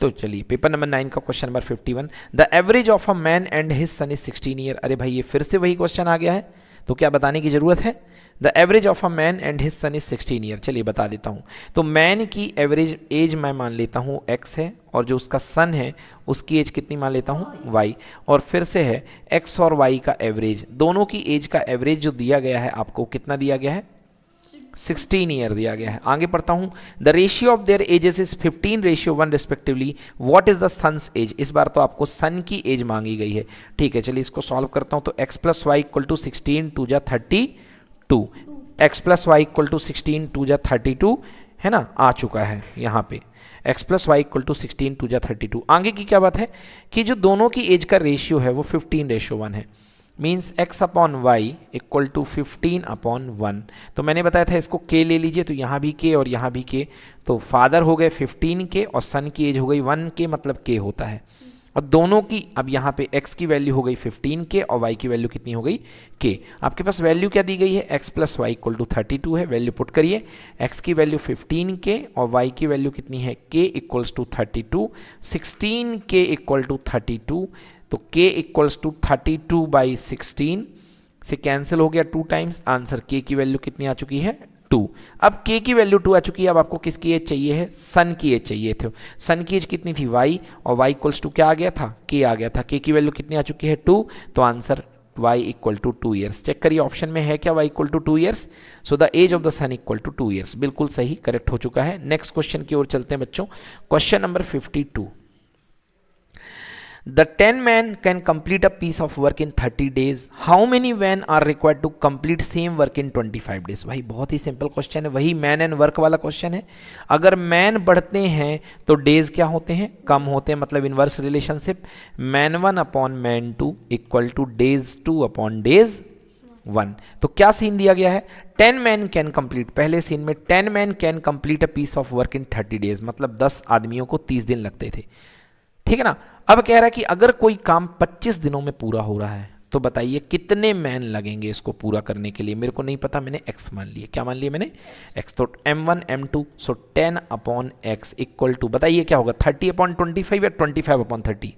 तो चलिए पेपर नंबर नाइन का question number fifty one the average of a man and his son is sixteen year अरे भाई ये फिर से वही क्वेश्चन आ गया है तो क्या बताने की ज़रूरत है the average of a man and his son is sixteen year चलिए बता देता हूँ तो मैन की एवरेज एज मैं मान लेता हूँ एक्स है और जो उसका सन है उसकी एज कितनी मान लेता हूँ वाई और फिर से है एक्स और वाई का एवरेज दोनों की एज का एवरेज जो दिया गया है आपको कितना दिया गया है सिक्सटीन ईयर दिया गया है आगे पढ़ता हूँ the ratio of their ages is fifteen ratio one respectively what is the son's age इस बार तो आपको सन की एज मांगी गई है ठीक है चलिए इसको सॉल्व करता हूँ तो x plus Y equal to sixteen two जा thirty two x plus Y equal to sixteen two जा थर्टी टू है ना आ चुका है यहाँ पे x plus Y equal to sixteen two जा थर्टी टू आगे की क्या बात है कि जो दोनों की एज का रेशियो है वो फिफ्टीन रेशियो वन है means x upon Y equal to fifteen upon one तो मैंने बताया था इसको k ले लीजिए तो यहाँ भी k और यहाँ भी k तो फादर हो गए फिफ्टीन के और सन की एज हो गई वन के मतलब k होता है और दोनों की अब यहाँ पे x की वैल्यू हो गई 15k और y की वैल्यू कितनी हो गई k आपके पास वैल्यू क्या दी गई है x plus Y equal to thirty है वैल्यू पुट करिए x की वैल्यू 15k और y की वैल्यू कितनी है k equals to thirty two sixteen के इक्वल टू थर्टी टू तो k equals to thirty two by sixteen से कैंसिल हो गया टू टाइम्स आंसर k की वैल्यू कितनी आ चुकी है टू अब के की वैल्यू टू आ चुकी है अब आपको किसकी एज चाहिए है सन की एज चाहिए थे सन की एज कितनी थी वाई और वाई इक्वल्स टू क्या आ गया था के आ गया था के की वैल्यू कितनी आ चुकी है टू तो answer y equal to two years check करिए ऑप्शन में है क्या y equal to two years so the age of the son equal to two years बिल्कुल सही करेक्ट हो चुका है नेक्स्ट क्वेश्चन की ओर चलते हैं बच्चों question number fifty two ten man can complete a piece of work in thirty days how many men are required to complete same work in twenty five days भाई बहुत ही सिंपल क्वेश्चन है वही मैन एंड वर्क वाला question है अगर man बढ़ते हैं तो डेज क्या होते हैं कम होते हैं मतलब inverse relationship man one upon man two equal to days two upon days one तो क्या सीन दिया गया है टेन मैन कैन कंप्लीट पहले सीन में ten man can complete a piece of work in thirty days मतलब दस आदमियों को तीस दिन लगते थे ठीक है ना अब कह रहा है कि अगर कोई काम 25 दिनों में पूरा हो रहा है तो बताइए कितने मैन लगेंगे इसको पूरा करने के लिए मेरे को नहीं पता मैंने एक्स मान लिया क्या मान लिया मैंने एक्स तो M one M two so ten upon x equal to बताइए क्या होगा थर्टी अपॉन ट्वेंटी फाइव या ट्वेंटी फाइव अपॉन थर्टी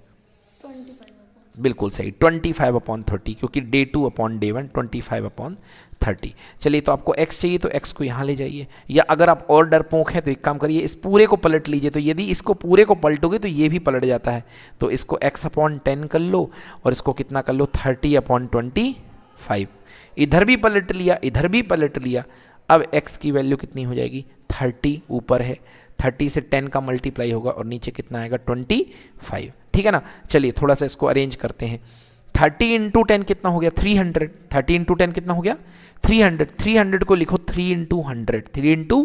बिल्कुल सही 25 अपॉन थर्टी क्योंकि day two upon day one 25 upon thirty चलिए तो आपको एक्स चाहिए तो एक्स को यहाँ ले जाइए या अगर आप और डरपोक हैं तो एक काम करिए इस पूरे को पलट लीजिए तो यदि इसको पूरे को पलटोगे तो ये भी पलट जाता है तो इसको एक्स अपॉन टेन कर लो और इसको कितना कर लो थर्टी अपॉन ट्वेंटी फाइव इधर भी पलट लिया इधर भी पलट लिया अब एक्स की वैल्यू कितनी हो जाएगी थर्टी ऊपर है थर्टी से टेन का मल्टीप्लाई होगा और नीचे कितना आएगा ट्वेंटी फाइव ठीक है ना चलिए थोड़ा सा इसको अरेंज करते हैं थर्टी इंटू टेन कितना हो गया three hundred thirty into ten कितना हो गया थ्री हंड्रेड थ्री हंड्रेड को लिखो three into hundred three into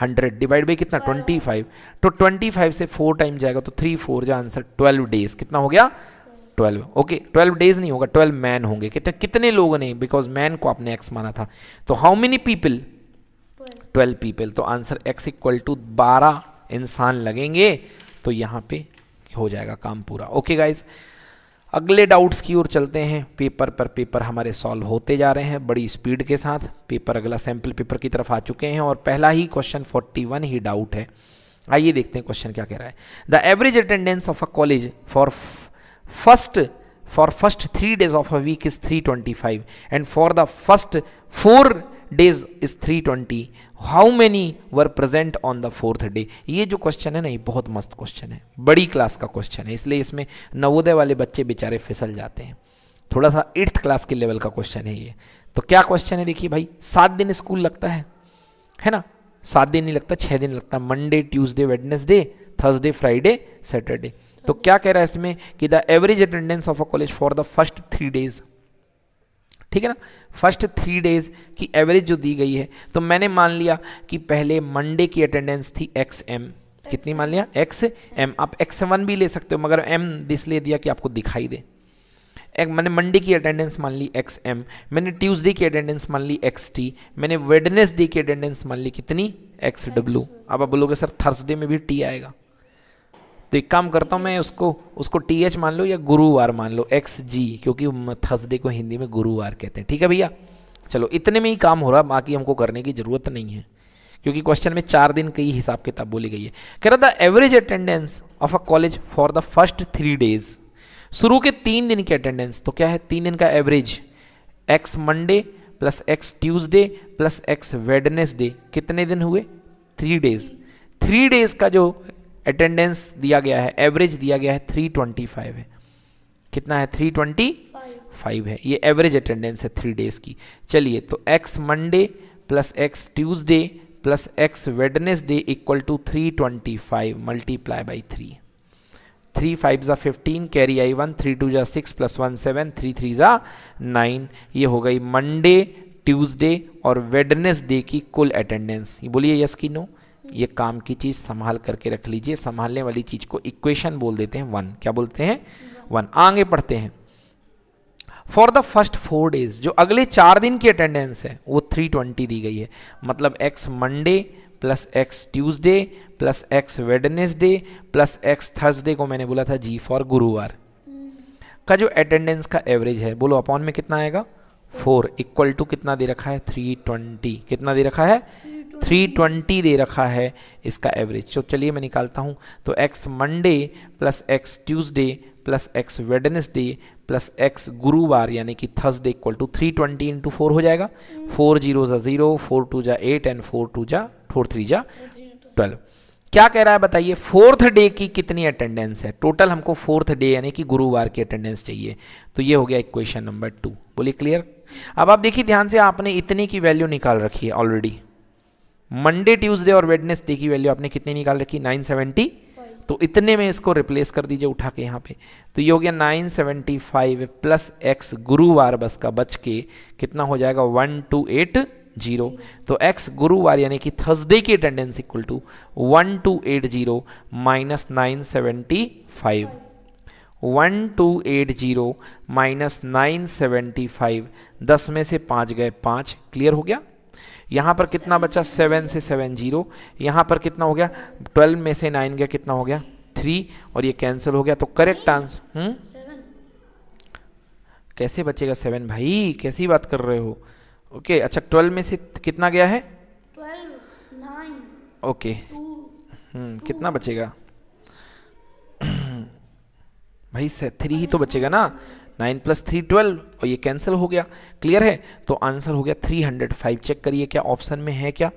hundred divide by कितना ट्वेंटी फाइव तो ट्वेंटी फाइव से फोर टाइम जाएगा तो थ्री फोर जो आंसर ट्वेल्व डेज कितना हो गया ट्वेल्व ओके ट्वेल्व डेज नहीं होगा ट्वेल्व मैन होंगे कितने कितने लोग ने बिकॉज मैन को आपने एक्स माना था तो how many people twelve people तो आंसर एक्स इक्वल टू बारह इंसान लगेंगे तो यहाँ पे हो जाएगा काम पूरा ओके गाइज अगले डाउट्स की ओर चलते हैं पेपर पर पेपर हमारे सॉल्व होते जा रहे हैं बड़ी स्पीड के साथ पेपर अगला सैम्पल पेपर की तरफ आ चुके हैं और पहला ही क्वेश्चन 41 ही डाउट है आइए देखते हैं क्वेश्चन क्या कह रहा है the average attendance of a college for first for first three days of a week is 325 and for the first four days is 320 how many were present on the fourth day ये जो question है ना ये बहुत मस्त question है बड़ी class का क्वेश्चन है इसलिए इसमें नवोदय वाले बच्चे बेचारे फिसल जाते हैं थोड़ा सा एट्थ क्लास के लेवल का क्वेश्चन है ये तो क्या क्वेश्चन है देखिए भाई सात दिन स्कूल लगता है है ना सात दिन नहीं लगता छः दिन लगता Monday Tuesday Wednesday Thursday Friday Saturday तो क्या कह रहा है इसमें कि the average attendance of a college for the first three days ठीक है ना फर्स्ट थ्री डेज की एवरेज जो दी गई है तो मैंने मान लिया कि पहले मंडे की अटेंडेंस थी एक्स एम कितनी मान लिया एक्स एम आप एक्स वन भी ले सकते हो मगर एम इसलिए दिया कि आपको दिखाई दे एक मैंने मंडे की अटेंडेंस मान ली एक्स एम मैंने ट्यूसडे की अटेंडेंस मान ली एक्स टी मैंने वेडनेसडे की अटेंडेंस मान ली कितनी एक्स डब्ल्यू अब आप बोलोगे सर थर्सडे में भी टी आएगा तो एक काम करता हूँ मैं उसको उसको टी एच मान लो या गुरुवार मान लो एक्स जी क्योंकि थर्सडे को हिंदी में गुरुवार कहते हैं ठीक है भैया चलो इतने में ही काम हो रहा बाकी हमको करने की ज़रूरत नहीं है क्योंकि क्वेश्चन में चार दिन कई हिसाब किताब बोली गई है कह रहा the average attendance of a college for the first three days शुरू के तीन दिन की अटेंडेंस तो क्या है तीन दिन का average x Monday plus x Tuesday plus x Wednesday कितने दिन हुए थ्री डेज थ्री डेज का जो अटेंडेंस दिया गया है एवरेज दिया गया है 325 है कितना है 325 है ये एवरेज अटेंडेंस है थ्री डेज की चलिए तो x Monday plus x Tuesday plus x Wednesday equal to three twenty five multiply by three three five ज़ा फिफ्टीन कैरी आई वन थ्री टू ज़ा six plus one seven three three ज़ा nine ये हो गई मंडे ट्यूसडे और Wednesday की कुल अटेंडेंस बोलिए यस की नो ये काम की चीज़ संभाल करके रख लीजिए संभालने वाली चीज़ को इक्वेशन बोल देते हैं वन क्या बोलते हैं वन आगे पढ़ते हैं for the first four days जो अगले चार दिन की अटेंडेंस है वो थ्री ट्वेंटी दी गई है मतलब x Monday plus x Tuesday plus x Wednesday plus x Thursday को मैंने बोला था जी फॉर गुरुवार का जो अटेंडेंस का एवरेज है बोलो अपॉन में कितना आएगा फोर इक्वल टू कितना दे रखा है थ्री ट्वेंटी कितना दे रखा है थ्री ट्वेंटी दे रखा है इसका एवरेज तो चलिए मैं निकालता हूँ तो x Monday plus x Tuesday plus x Wednesday plus x गुरुवार यानी कि Thursday equal to three twenty into four हो जाएगा फोर जीरो ज़ा ज़ीरो फोर टू ज़ा एट एंड फोर टू ज़ा फोर थ्री ज़ा ट्वेल्व क्या कह रहा है बताइए फोर्थ डे की कितनी अटेंडेंस है टोटल हमको फोर्थ डे यानी कि गुरुवार की अटेंडेंस चाहिए तो ये हो गया इक्वेशन नंबर टू बोलिए क्लियर अब आप देखिए ध्यान से आपने इतने की वैल्यू निकाल रखी है ऑलरेडी मंडे ट्यूसडे और वेडनेसडे की वैल्यू आपने कितनी निकाल रखी 970 तो इतने में इसको रिप्लेस कर दीजिए उठा के यहाँ पे तो ये हो गया 975 प्लस एक्स गुरुवार बस का बच के कितना हो जाएगा वन टू एट जीरो तो एक्स गुरुवार यानी कि थर्सडे की attendance equal to one two eight zero minus nine seventy five one two eight zero minus nine seventy five दस में से पाँच गए पाँच क्लियर हो गया यहाँ पर कितना बचा सेवन से सेवन जीरो यहाँ पर कितना हो गया ट्वेल्व में से नाइन गया कितना हो गया थ्री और ये कैंसिल हो गया तो करेक्ट आंसर हम्म? कैसे बचेगा सेवन भाई कैसी बात कर रहे हो ओके okay, अच्छा ट्वेल्व में से कितना गया है ओके okay. हम्म, कितना बचेगा भाई थ्री ही तो बचेगा ना नाइन प्लस थ्री ट्वेल्व और ये कैंसिल हो गया क्लियर है तो आंसर हो गया थ्री हंड्रेड फाइव चेक करिए क्या ऑप्शन में है क्या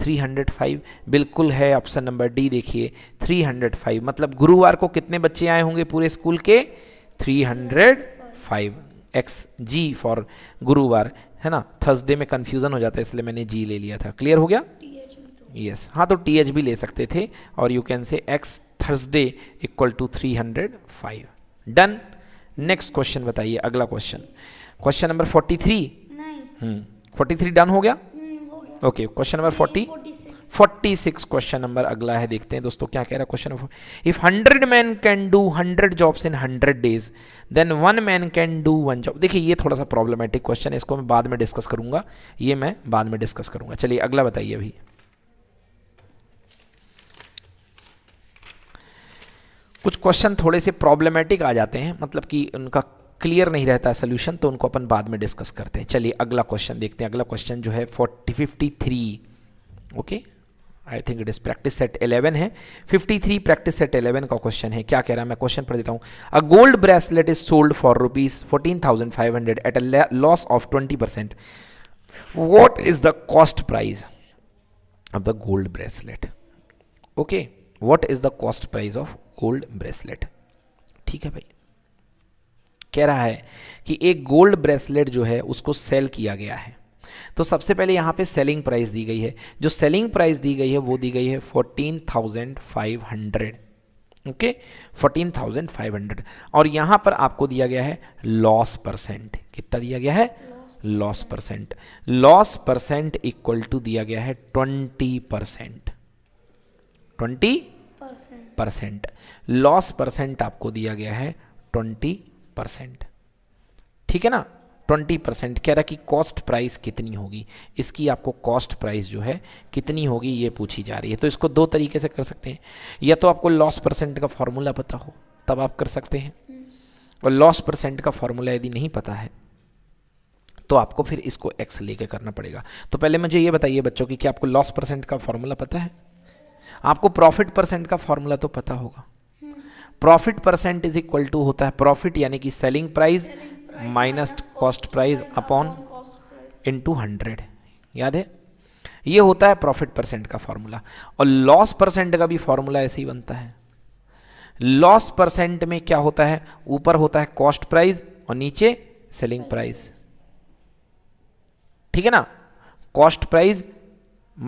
थ्री हंड्रेड फाइव बिल्कुल है ऑप्शन नंबर डी देखिए थ्री हंड्रेड फाइव मतलब गुरुवार को कितने बच्चे आए होंगे पूरे स्कूल के three hundred five x G for गुरुवार है ना थर्सडे में कन्फ्यूज़न हो जाता है इसलिए मैंने जी ले लिया था क्लियर हो गया यस yes. हाँ तो टी एच भी ले सकते थे और you can say x Thursday equal to three hundred five done next question बताइए अगला question question number forty three forty three done हो गया okay question number forty forty six question number अगला है देखते हैं दोस्तों क्या कह रहा है question if hundred man can do hundred jobs in hundred days then one man can do one job देखिए ये थोड़ा सा प्रॉब्लमेटिक क्वेश्चन है इसको मैं बाद में डिस्कस करूंगा ये मैं बाद में डिस्कस करूंगा चलिए अगला बताइए अभी कुछ क्वेश्चन थोड़े से प्रॉब्लमेटिक आ जाते हैं मतलब कि उनका क्लियर नहीं रहता है सोल्यूशन तो उनको अपन बाद में डिस्कस करते हैं चलिए अगला क्वेश्चन देखते हैं अगला क्वेश्चन जो है forty fifty three okay I think it is practice set 11 है 53 प्रैक्टिस सेट 11 का क्वेश्चन है क्या कह रहा है मैं क्वेश्चन पढ़ देता हूँ a gold bracelet is sold for rupees fourteen thousand five hundred at a loss of twenty percent what is the cost price of the gold bracelet okay what is the cost price of gold bracelet ठीक है भाई कह रहा है कि एक gold bracelet जो है उसको सेल किया गया है तो सबसे पहले यहां पे सेलिंग प्राइस दी गई है जो सेलिंग प्राइस दी गई है वो दी गई है fourteen thousand five hundred okay fourteen thousand five hundred और यहां पर आपको दिया गया है लॉस परसेंट कितना दिया गया है loss percent loss percent equal to दिया गया है twenty percent twenty percent loss percent आपको दिया गया है ट्वेंटी परसेंट ठीक है ना ट्वेंटी परसेंट कह रहा कि कॉस्ट प्राइस कितनी होगी इसकी आपको कॉस्ट प्राइस जो है कितनी होगी ये पूछी जा रही है तो इसको दो तरीके से कर सकते हैं या तो आपको लॉस परसेंट का फॉर्मूला पता हो तब आप कर सकते हैं हम्म। और लॉस परसेंट का फॉर्मूला यदि नहीं पता है तो आपको फिर इसको एक्स लेके करना पड़ेगा तो पहले मुझे ये बताइए बच्चों की क्या आपको लॉस परसेंट का फॉर्मूला पता है आपको प्रॉफिट परसेंट का फॉर्मूला तो पता होगा profit percent is equal to होता है प्रॉफिट यानी कि selling price minus cost price upon into hundred याद है ये होता है प्रॉफिट परसेंट का फॉर्मूला और लॉस परसेंट का भी फॉर्मूला ऐसे ही बनता है लॉस परसेंट में क्या होता है ऊपर होता है कॉस्ट प्राइस और नीचे सेलिंग प्राइस ठीक है ना cost price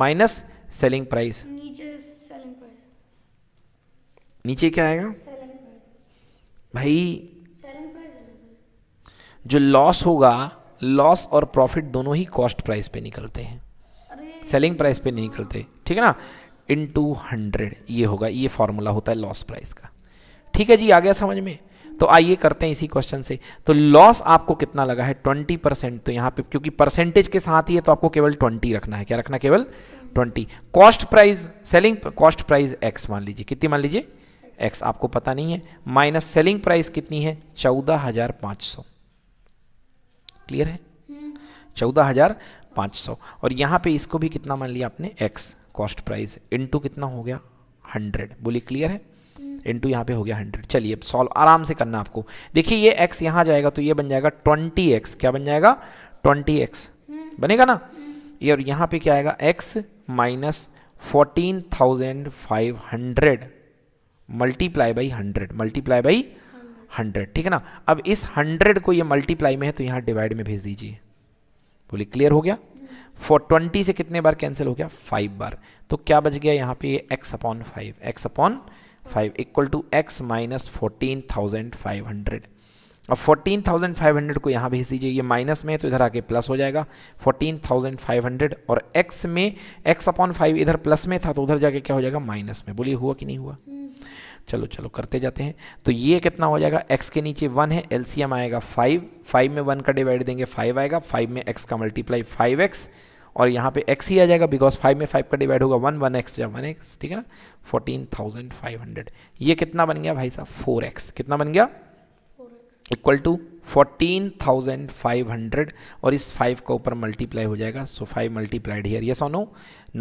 minus selling price नीचे क्या आएगा भाई जो लॉस होगा लॉस और प्रॉफिट दोनों ही कॉस्ट प्राइस पे निकलते हैं सेलिंग प्राइस पे नहीं निकलते ठीक है ना इन टू हंड्रेड ये होगा ये फॉर्मूला होता है लॉस प्राइस का ठीक है जी आ गया समझ में तो आइए करते हैं इसी क्वेश्चन से तो लॉस आपको कितना लगा है ट्वेंटी परसेंट तो यहाँ पे क्योंकि परसेंटेज के साथ ही है तो आपको केवल ट्वेंटी रखना है क्या रखना केवल twenty cost price selling cost price x मान लीजिए कितनी मान लीजिए एक्स आपको पता नहीं है माइनस सेलिंग प्राइस कितनी है चौदह हज़ार पाँच सौ क्लियर है चौदह हज़ार पाँच सौ और यहाँ पे इसको भी कितना मान लिया आपने एक्स कॉस्ट प्राइस इनटू कितना हो गया हंड्रेड बोलिए क्लियर है इनटू यहाँ पे हो गया हंड्रेड चलिए सॉल्व आराम से करना आपको देखिए ये एक्स यहाँ जाएगा तो ये बन जाएगा ट्वेंटी एक्स क्या बन जाएगा ट्वेंटी एक्स बनेगा ना ये और यहाँ पे क्या आएगा x minus fourteen thousand five hundred multiply by hundred multiply by hundred ठीक है ना अब इस हंड्रेड को ये मल्टीप्लाई में है तो यहाँ डिवाइड में भेज दीजिए बोलिए क्लियर हो गया फॉर ट्वेंटी से कितने बार कैंसिल हो गया फाइव बार तो क्या बच गया यहाँ पे x upon five x upon five equal to x minus fourteen thousand five hundred अब फोर्टीन थाउजेंड फाइव हंड्रेड को यहाँ भेज दीजिए ये माइनस में तो इधर आके प्लस हो जाएगा फोर्टीन थाउजेंड फाइव हंड्रेड और एक्स में एक्स अपॉन फाइव इधर प्लस में था तो उधर जाके क्या हो जाएगा माइनस में बोलिए हुआ कि नहीं हुआ चलो चलो करते जाते हैं तो ये कितना हो जाएगा एक्स के नीचे वन है एल आएगा फाइव फाइव में वन का डिवाइड देंगे फाइव आएगा फाइव में एक्स का मल्टीप्लाई फाइव एक्स और यहाँ पे एक्स ही आ जाएगा बिकॉज फाइव में फाइव का डिवाइड होगा वन वन एक्स या वन एक्स ठीक है ना फोर्टीन थाउजेंड फाइव हंड्रेड ये कितना बन गया भाई साहब फोर एक्स कितना बन गया equal to fourteen thousand five hundred और इस फाइव का ऊपर मल्टीप्लाई हो जाएगा so five multiplied here yes और no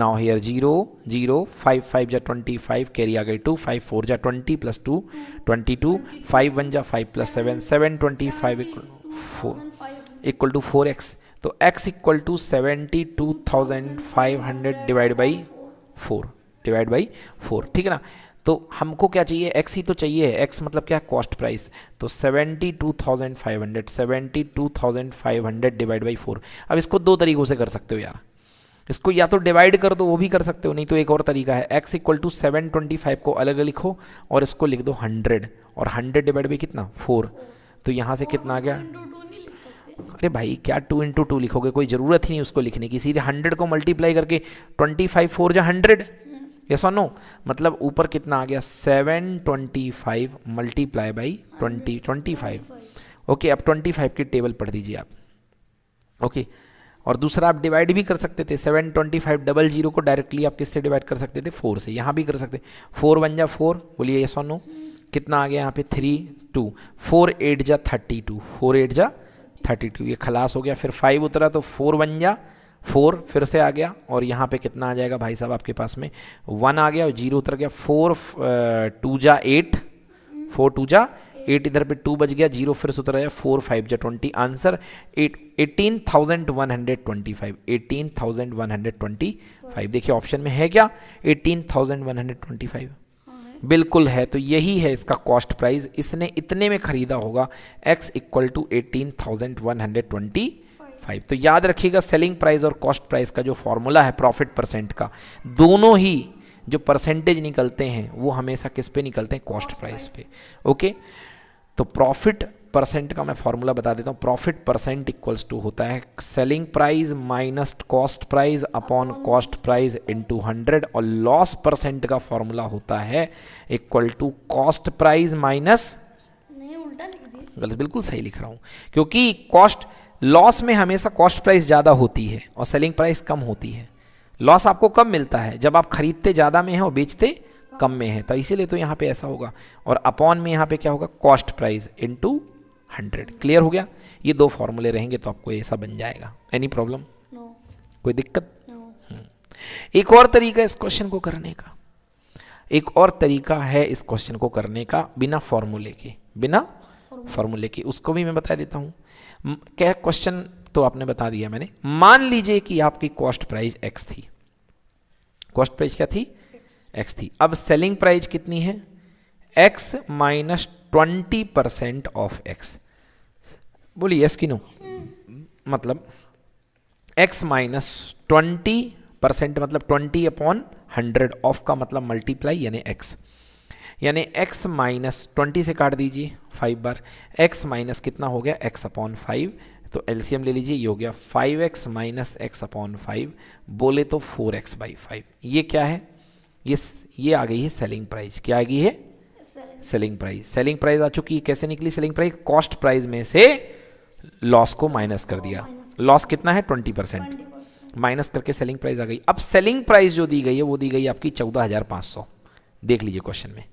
now here zero zero five five जा ट्वेंटी फाइव कैरी आ गई टू फाइव फोर जा twenty plus two twenty two five one जा five plus seven seven twenty five equal four equal to four x तो x equal to seventy two thousand five hundred divide by four divide by four ठीक है ना तो हमको क्या चाहिए x ही तो चाहिए एक्स मतलब क्या कॉस्ट प्राइस तो seventy two thousand five hundred seventy two thousand five hundred divide by four अब इसको दो तरीक़ों से कर सकते हो यार इसको या तो डिवाइड कर दो वो भी कर सकते हो नहीं तो एक और तरीका है x equal to seven twenty five को अलग लिखो और इसको लिख दो हंड्रेड और हंड्रेड डिवाइड बाई कितना फोर तो यहाँ से कितना आ गया अरे भाई क्या टू इंटू टू लिखोगे कोई ज़रूरत ही नहीं उसको लिखने की सीधे हंड्रेड को मल्टीप्लाई करके ट्वेंटी फाइव फोर या हंड्रेड ये सोनो नो मतलब ऊपर कितना आ गया seven twenty five multiply by twenty twenty five okay अब ट्वेंटी फाइव की टेबल पढ़ दीजिए आप ओके okay. और दूसरा आप डिवाइड भी कर सकते थे seven twenty five double zero को डायरेक्टली आप किससे डिवाइड कर सकते थे फोर से यहाँ भी कर सकते फोर वन जा फोर बोलिए ये सोनो नो कितना आ गया यहाँ पे थ्री टू फोर एट जा थर्टी टू फोर एट जा थर्टी टू ये खलास हो गया फिर फाइव उतरा तो फोर वन जा फोर फिर से आ गया और यहाँ पे कितना आ जाएगा भाई साहब आपके पास में वन आ गया और जीरो उतर गया फोर टू जा एट फोर टू जा एट इधर पे टू बज गया जीरो फिर से उतर गया फोर फाइव जा twenty answer eight eighteen thousand one hundred twenty five eighteen thousand one hundred twenty five देखिए ऑप्शन में है क्या eighteen thousand one hundred twenty five बिल्कुल है तो यही है इसका कॉस्ट प्राइस इसने इतने में खरीदा होगा x equal to eighteen thousand one hundred twenty five तो याद रखिएगा सेलिंग प्राइस और कॉस्ट प्राइस का जो फॉर्मूला है प्रॉफिट परसेंट का दोनों ही जो परसेंटेज निकलते हैं वो हमेशा किस पे निकलते हैं कॉस्ट प्राइस पे ओके तो प्रॉफिट परसेंट का मैं फॉर्मूला बता देता हूँ प्रॉफिट परसेंट इक्वल्स टू होता है selling price minus cost price upon cost price into hundred और लॉस परसेंट का फॉर्मूला होता है equal to cost price minus गलत बिल्कुल सही लिख रहा हूँ क्योंकि कॉस्ट cost... लॉस में हमेशा कॉस्ट प्राइस ज़्यादा होती है और सेलिंग प्राइस कम होती है लॉस आपको कम मिलता है जब आप खरीदते ज़्यादा में हैं और बेचते कम में है तो इसीलिए तो यहाँ पे ऐसा होगा और अपॉन में यहाँ पे क्या होगा cost price into hundred clear हो गया ये दो फॉर्मूले रहेंगे तो आपको ऐसा बन जाएगा एनी प्रॉब्लम no. कोई दिक्कत no. हम्म। एक और तरीका इस क्वेश्चन को करने का एक और तरीका है इस क्वेश्चन को करने का बिना फॉर्मूले के बिना फॉर्मूले के उसको भी मैं बता देता हूँ क्या क्वेश्चन तो आपने बता दिया मैंने मान लीजिए कि आपकी कॉस्ट प्राइस एक्स थी कॉस्ट प्राइस क्या थी एक्स थी अब सेलिंग प्राइस कितनी है x minus twenty percent of x बोलिए यस कि नो मतलब एक्स माइनस ट्वेंटी परसेंट मतलब ट्वेंटी अपॉन हंड्रेड ऑफ का मतलब मल्टीप्लाई यानी एक्स यानी एक्स माइनस ट्वेंटी से काट दीजिए फाइव बार एक्स माइनस कितना हो गया एक्स अपॉन फाइव तो एलसीएम ले लीजिए ये हो गया five x minus x upon five बोले तो फोर एक्स बाई फाइव ये क्या है ये ये आ गई है सेलिंग प्राइस क्या आ गई है सेलिंग प्राइस सेलिंग प्राइस आ चुकी है कैसे निकली सेलिंग प्राइस कॉस्ट प्राइस में से लॉस को माइनस कर दिया लॉस कितना है ट्वेंटी परसेंट माइनस करके सेलिंग प्राइस आ गई अब सेलिंग प्राइस जो दी गई है वो दी गई आपकी चौदह हज़ार पांच सौ देख लीजिए क्वेश्चन में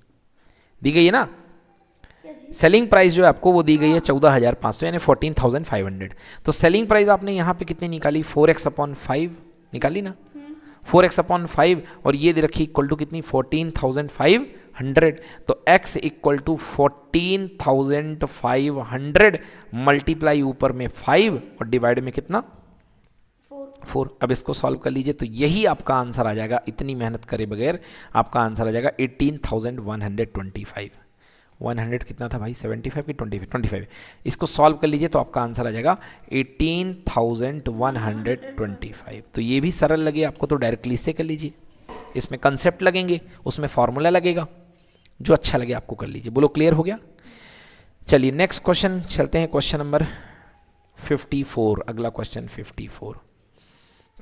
दी गई है ना सेलिंग प्राइस जो है आपको वो दी गई है चौदह हज़ार पाँच सौ यानी फोर्टीन थाउजेंड फाइव हंड्रेड तो सेलिंग प्राइस आपने यहाँ पे कितनी निकाली फोर एक्स अपॉन फाइव निकाली ना फोर एक्स अपॉन फाइव और ये दे रखी इक्वल टू कितनी फोर्टीन थाउजेंड फाइव हंड्रेड तो x equal to fourteen thousand five hundred multiply ऊपर में फाइव और डिवाइड में कितना फोर अब इसको सॉल्व कर लीजिए तो यही आपका आंसर आ जाएगा इतनी मेहनत करे बगैर आपका आंसर आ जाएगा eighteen thousand one hundred twenty five 100 कितना था भाई 75 की ट्वेंटी फाइव इसको सॉल्व कर लीजिए तो आपका आंसर आ जाएगा 18,125 तो ये भी सरल लगे आपको तो डायरेक्टली से कर लीजिए इसमें कंसेप्ट लगेंगे उसमें फार्मूला लगेगा जो अच्छा लगे आपको कर लीजिए बोलो क्लियर हो गया चलिए नेक्स्ट क्वेश्चन चलते हैं क्वेश्चन नंबर 54 अगला क्वेश्चन 54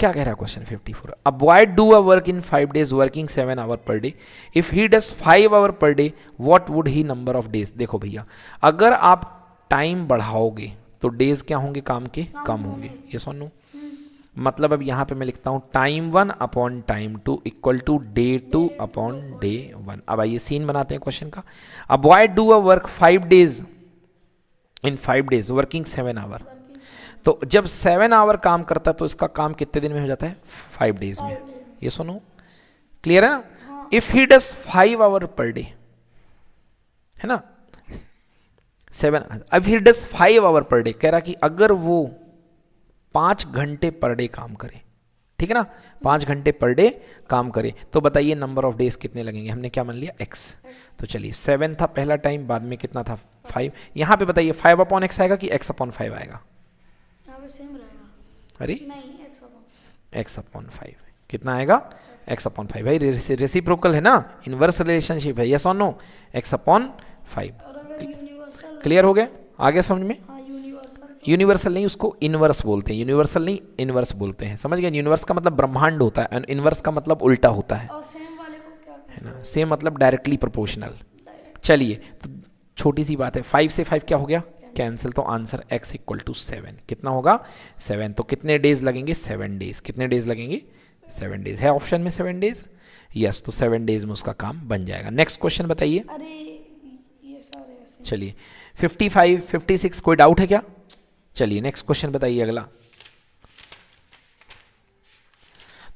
क्या कह रहा है क्वेश्चन 54 अब white do a work in five days working seven hour per day if he does five hour per day what would he number of days देखो भैया अगर आप टाइम बढ़ाओगे तो डेज क्या होंगे काम के कम होंगे ये सुनो हम्म। मतलब अब यहाँ पे मैं लिखता हूँ time one upon time two equal to day two upon day one अब आइए सीन बनाते हैं क्वेश्चन का अब avoid do a work five days in five days working seven hour तो जब सेवन आवर काम करता है तो इसका काम कितने दिन में हो जाता है फाइव डेज में ये सुनो क्लियर है ना if he does five hour per day है ना seven if he does five hour per day कह रहा कि अगर वो पांच घंटे पर डे काम करे ठीक है ना पांच घंटे पर डे काम करे तो बताइए नंबर ऑफ डेज कितने लगेंगे हमने क्या मान लिया एक्स तो चलिए सेवन था पहला टाइम बाद में कितना था फाइव यहां पे बताइए फाइव अपॉन एक्स आएगा कि एक्स अपॉन फाइव आएगा अरे एक्स अपॉन फाइव कितना आएगा एक्स अपॉन फाइव भाई रेसी, रेसिप्रोकल है ना इनवर्स रिलेशनशिप है यस और no x upon five clear हो गया आगे समझ में यूनिवर्सल हाँ, नहीं उसको इनवर्स बोलते हैं यूनिवर्सल नहीं इनवर्स बोलते हैं समझ गए यूनिवर्स का मतलब ब्रह्मांड होता है इनवर्स का मतलब उल्टा होता है है ना सेम मतलब डायरेक्टली प्रोपोर्शनल चलिए तो छोटी सी बात है फाइव से फाइव क्या हो गया कैंसिल तो answer x equal to seven कितना होगा सेवन तो कितने डेज लगेंगे सेवन डेज कितने डेज लगेंगे सेवन डेज है ऑप्शन में सेवन डेज यस तो सेवन डेज में उसका काम बन जाएगा नेक्स्ट क्वेश्चन बताइए चलिए फिफ्टी फाइव फिफ्टी सिक्स कोई डाउट है क्या चलिए नेक्स्ट क्वेश्चन बताइए अगला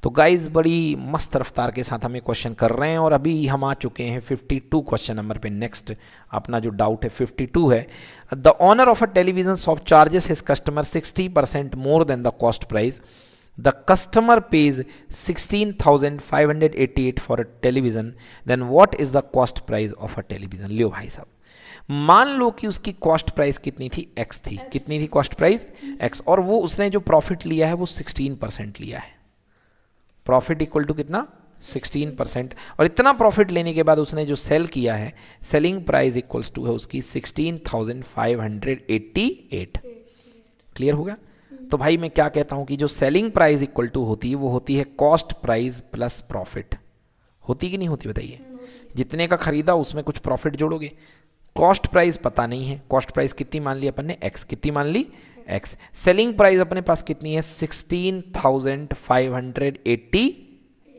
तो गाइज़ बड़ी मस्त रफ्तार के साथ हमें क्वेश्चन कर रहे हैं और अभी हम आ चुके हैं 52 क्वेश्चन नंबर पे नेक्स्ट अपना जो डाउट है 52 है the owner of a television shop charges his customer 60 percent more than the cost price the customer pays 16588 for a television then what is the cost price of a television लियो भाई साहब मान लो कि उसकी cost price कितनी थी x थी कितनी थी कॉस्ट प्राइस एक्स और वो उसने जो प्रॉफिट लिया है वो सिक्सटीन परसेंट लिया है प्रॉफिट इक्वल टू कितना 16 परसेंट और इतना प्रॉफिट लेने के बाद उसने जो सेल किया है सेलिंग प्राइस इक्वल्स टू है उसकी 16,588 क्लियर हो गया तो भाई मैं क्या कहता हूँ कि जो सेलिंग प्राइस इक्वल टू होती है वो होती है कॉस्ट प्राइस प्लस प्रॉफिट होती कि नहीं होती बताइए जितने का खरीदा उसमें कुछ प्रॉफिट जोड़ोगे कॉस्ट प्राइस पता नहीं है कॉस्ट प्राइस कितनी मान ली अपन ने एक्स कितनी मान ली एक्स सेलिंग प्राइस अपने पास कितनी है sixteen thousand five hundred eighty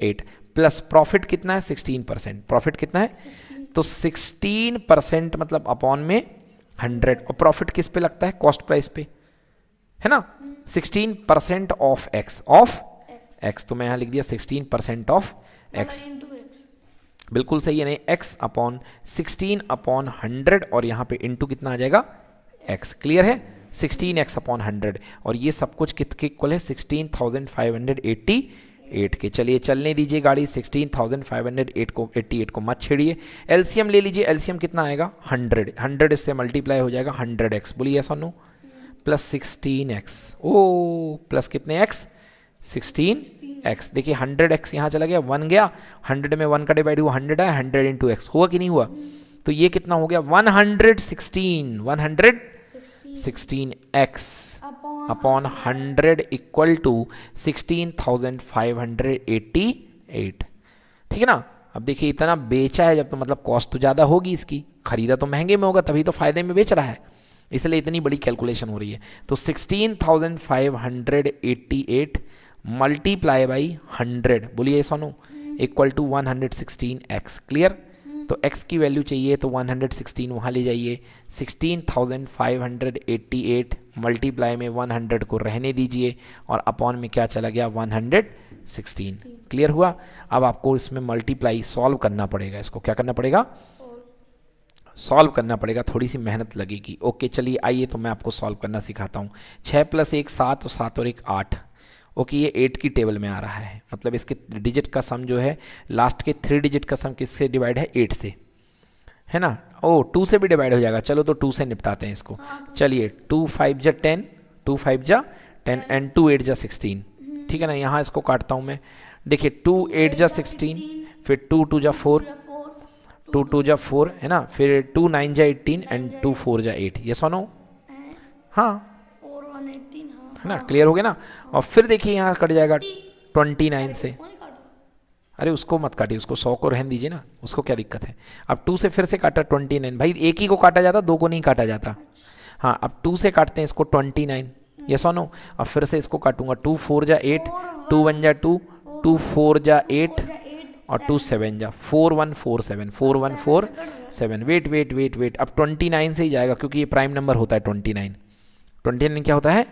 eight plus profit कितना है सिक्सटीन परसेंट प्रॉफिट कितना है 16. तो सिक्सटीन परसेंट मतलब अपॉन में हंड्रेड और प्रॉफिट किस पे लगता है कॉस्ट प्राइस पे है ना sixteen percent of x of x तो मैं यहां लिख दिया सिक्सटीन परसेंट ऑफ एक्स बिल्कुल सही है नहीं x upon sixteen upon hundred और यहां पे इंटू कितना आ जाएगा एक्स क्लियर है सिक्सटीन एक्स अपॉन हंड्रेड और ये सब कुछ कित के इक्वल है sixteen thousand five hundred eighty eight के चलिए चलने दीजिए गाड़ी sixteen thousand five hundred eight को एट्टी एट को मत छेड़िए एलसीएम ले लीजिए एलसीएम कितना आएगा हंड्रेड हंड्रेड इससे मल्टीप्लाई हो जाएगा हंड्रेड एक्स बोलिए सोनू प्लस सिक्सटीन एक्स ओ प्लस कितने एक्स सिक्सटीन एक्स देखिए हंड्रेड एक्स यहाँ चला गया वन गया हंड्रेड में वन का डिवाइड हुआ हंड्रेड आया हंड्रेड इंटू एक्स हुआ कि नहीं हुआ तो ये कितना हो गया one hundred sixteen one hundred sixteen x upon hundred equal to sixteen thousand five hundred eighty eight ठीक है ना अब देखिए इतना बेचा है जब तो मतलब कॉस्ट तो ज़्यादा होगी इसकी खरीदा तो महंगे में होगा तभी तो फायदे में बेच रहा है इसलिए इतनी बड़ी कैलकुलेशन हो रही है तो sixteen thousand five hundred eighty eight multiply by hundred बोलिए Sonu equal to one hundred sixteen x clear तो x की वैल्यू चाहिए तो 116 वहाँ ले जाइए 16,588 मल्टीप्लाई में 100 को रहने दीजिए और अपॉन में क्या चला गया 116 क्लियर हुआ अब आपको इसमें मल्टीप्लाई सॉल्व करना पड़ेगा इसको क्या करना पड़ेगा सॉल्व करना पड़ेगा थोड़ी सी मेहनत लगेगी ओके चलिए आइए तो मैं आपको सॉल्व करना सिखाता हूँ छः प्लस एक सात और सात और एक आठ ओके ये एट की टेबल में आ रहा है मतलब इसके डिजिट का सम जो है लास्ट के थ्री डिजिट का सम किससे डिवाइड है एट से है ना ओ oh, टू से भी डिवाइड हो जाएगा चलो तो टू से निपटाते हैं इसको हाँ, चलिए टू फाइव जा टेन टू फाइव जा टेन एंड टू एट जा सिक्सटीन हम्म। ठीक है ना यहाँ इसको काटता हूँ मैं देखिए टू एट जा सिक्सटीन फिर टू टू जा फोर टू टू जा फोर है ना फिर टू नाइन जा एट्टीन एंड टू फोर जा एट ये सोनो हाँ है ना क्लियर हो गया ना और फिर देखिए यहाँ कट जाएगा ट्वेंटी नाइन से अरे उसको मत काटिए उसको सौ को रहन दीजिए ना उसको क्या दिक्कत है अब टू से फिर से काटा ट्वेंटी नाइन भाई एक ही को काटा जाता दो को नहीं काटा जाता हाँ अब टू से काटते हैं इसको ट्वेंटी नाइन ये सो नो अब फिर से इसको काटूंगा टू फोर जा एट टू वन जा टू टू फोर जा एट और टू सेवन जा four one four seven four one four seven wait wait wait wait अब ट्वेंटी नाइन से ही जाएगा क्योंकि ये प्राइम नंबर होता है ट्वेंटी नाइन ट्वेंटी नाइन क्या होता है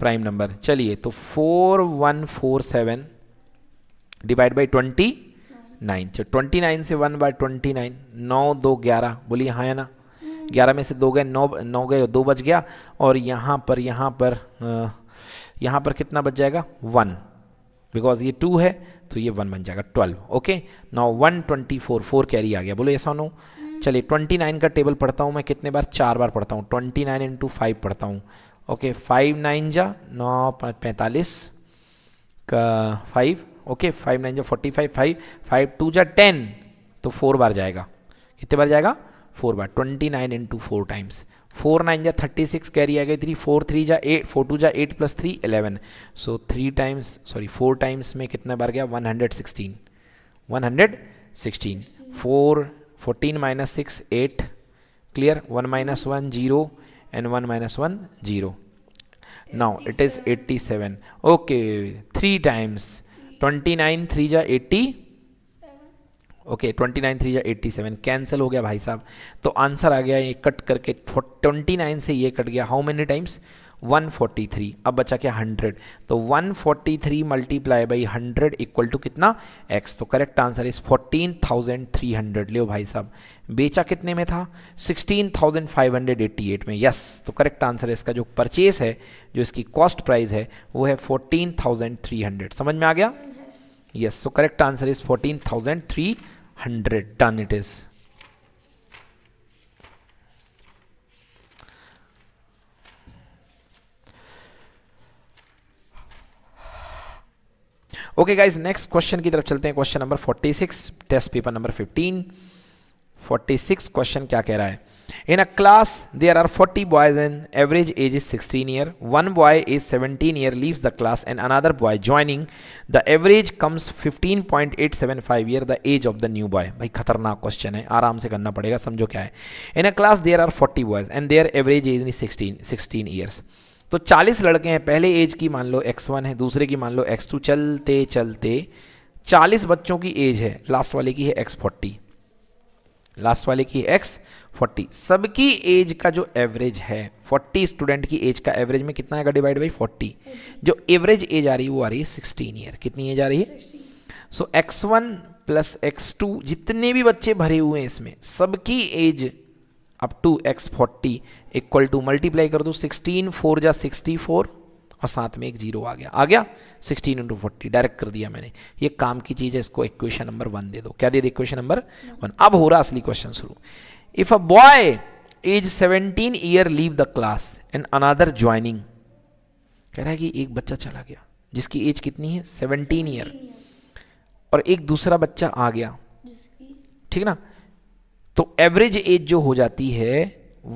प्राइम नंबर चलिए तो four one four seven divide by twenty nine चलो ट्वेंटी नाइन से वन बाय ट्वेंटी नाइन नौ दो ग्यारह बोलिए हाँ या ना ग्यारह में से दो गए नौ नौ गए दो बज गया और यहाँ पर यहाँ पर यहाँ पर कितना बच जाएगा वन बिकॉज ये टू है तो ये वन बन जाएगा ट्वेल्व ओके नौ one twenty four four carry आ गया बोलो ऐसा नो चलिए ट्वेंटी नाइन का टेबल पढ़ता हूँ मैं कितने बार चार बार पढ़ता हूँ ट्वेंटी नाइन इंटू फाइव पढ़ता हूँ ओके फाइव नाइन जा नौ पैंतालीस का फाइव ओके फाइव नाइन जा forty five five five two जा टेन तो फोर बार जाएगा कितने बार जाएगा फोर बार twenty nine into four times four nine जा थर्टी सिक्स कैरी आ गई थ्री फोर थ्री जा एट फोर टू जा eight plus three eleven so three times sorry four times में कितना बार गया one hundred sixteen one hundred sixteen four fourteen minus six eight clear one minus one zero one minus one zero now it is eighty seven okay three times twenty nine three जा eighty okay twenty nine three या eighty seven cancel हो गया भाई साहब तो answer आ गया ये cut करके ट्वेंटी नाइन से ये कट गया हाउ मेनी टाइम्स 143 अब बचा क्या 100 तो 143 forty three multiply by hundred equal to कितना x तो करेक्ट आंसर इज 14,300 लियो भाई साहब बेचा कितने में था 16,588 में यस तो करेक्ट आंसर इसका जो परचेस है जो इसकी कॉस्ट प्राइस है वो है 14,300 समझ में आ गया yes so correct answer is 14,300 done it is okay guys next question की तरफ चलते हैं question number 46 test paper number 15 46 question क्या कह रहा है in a class there are 40 boys and average age is 16 year one boy is 17 year leaves the class and another boy joining the average comes 15.875 year the age of the new boy भाई खतरनाक question है आराम से करना पड़ेगा समझो क्या है in a class there are 40 boys and their average age in sixteen sixteen years तो 40 लड़के हैं पहले एज की मान लो x1 है दूसरे की मान लो x2 चलते चलते 40 बच्चों की एज है लास्ट वाले की है x40 लास्ट वाले की है x40 सबकी एज का जो एवरेज है 40 स्टूडेंट की एज का एवरेज में कितना आएगा डिवाइड बाई 40 जो एवरेज एज आ रही है वो आ रही है 16 ईयर कितनी एज आ रही है सो so, x1 प्लस एक्स जितने भी बच्चे भरे हुए हैं इसमें सबकी age up to x forty equal to multiply कर दो सिक्सटीन फोर जा सिक्सटी फोर और साथ में एक जीरो आ गया आ गया सिक्सटीन इंटू फोर्टी डायरेक्ट कर दिया मैंने ये काम की चीज़ है इसको इक्वेशन नंबर वन दे दो क्या दे दे इक्वेशन नंबर वन अब हो रहा असली क्वेश्चन शुरू if a boy age seventeen year leave the class and another joining कह रहा है कि एक बच्चा चला गया जिसकी एज कितनी है सेवनटीन ईयर और एक दूसरा बच्चा आ गया ठीक ना तो एवरेज एज जो हो जाती है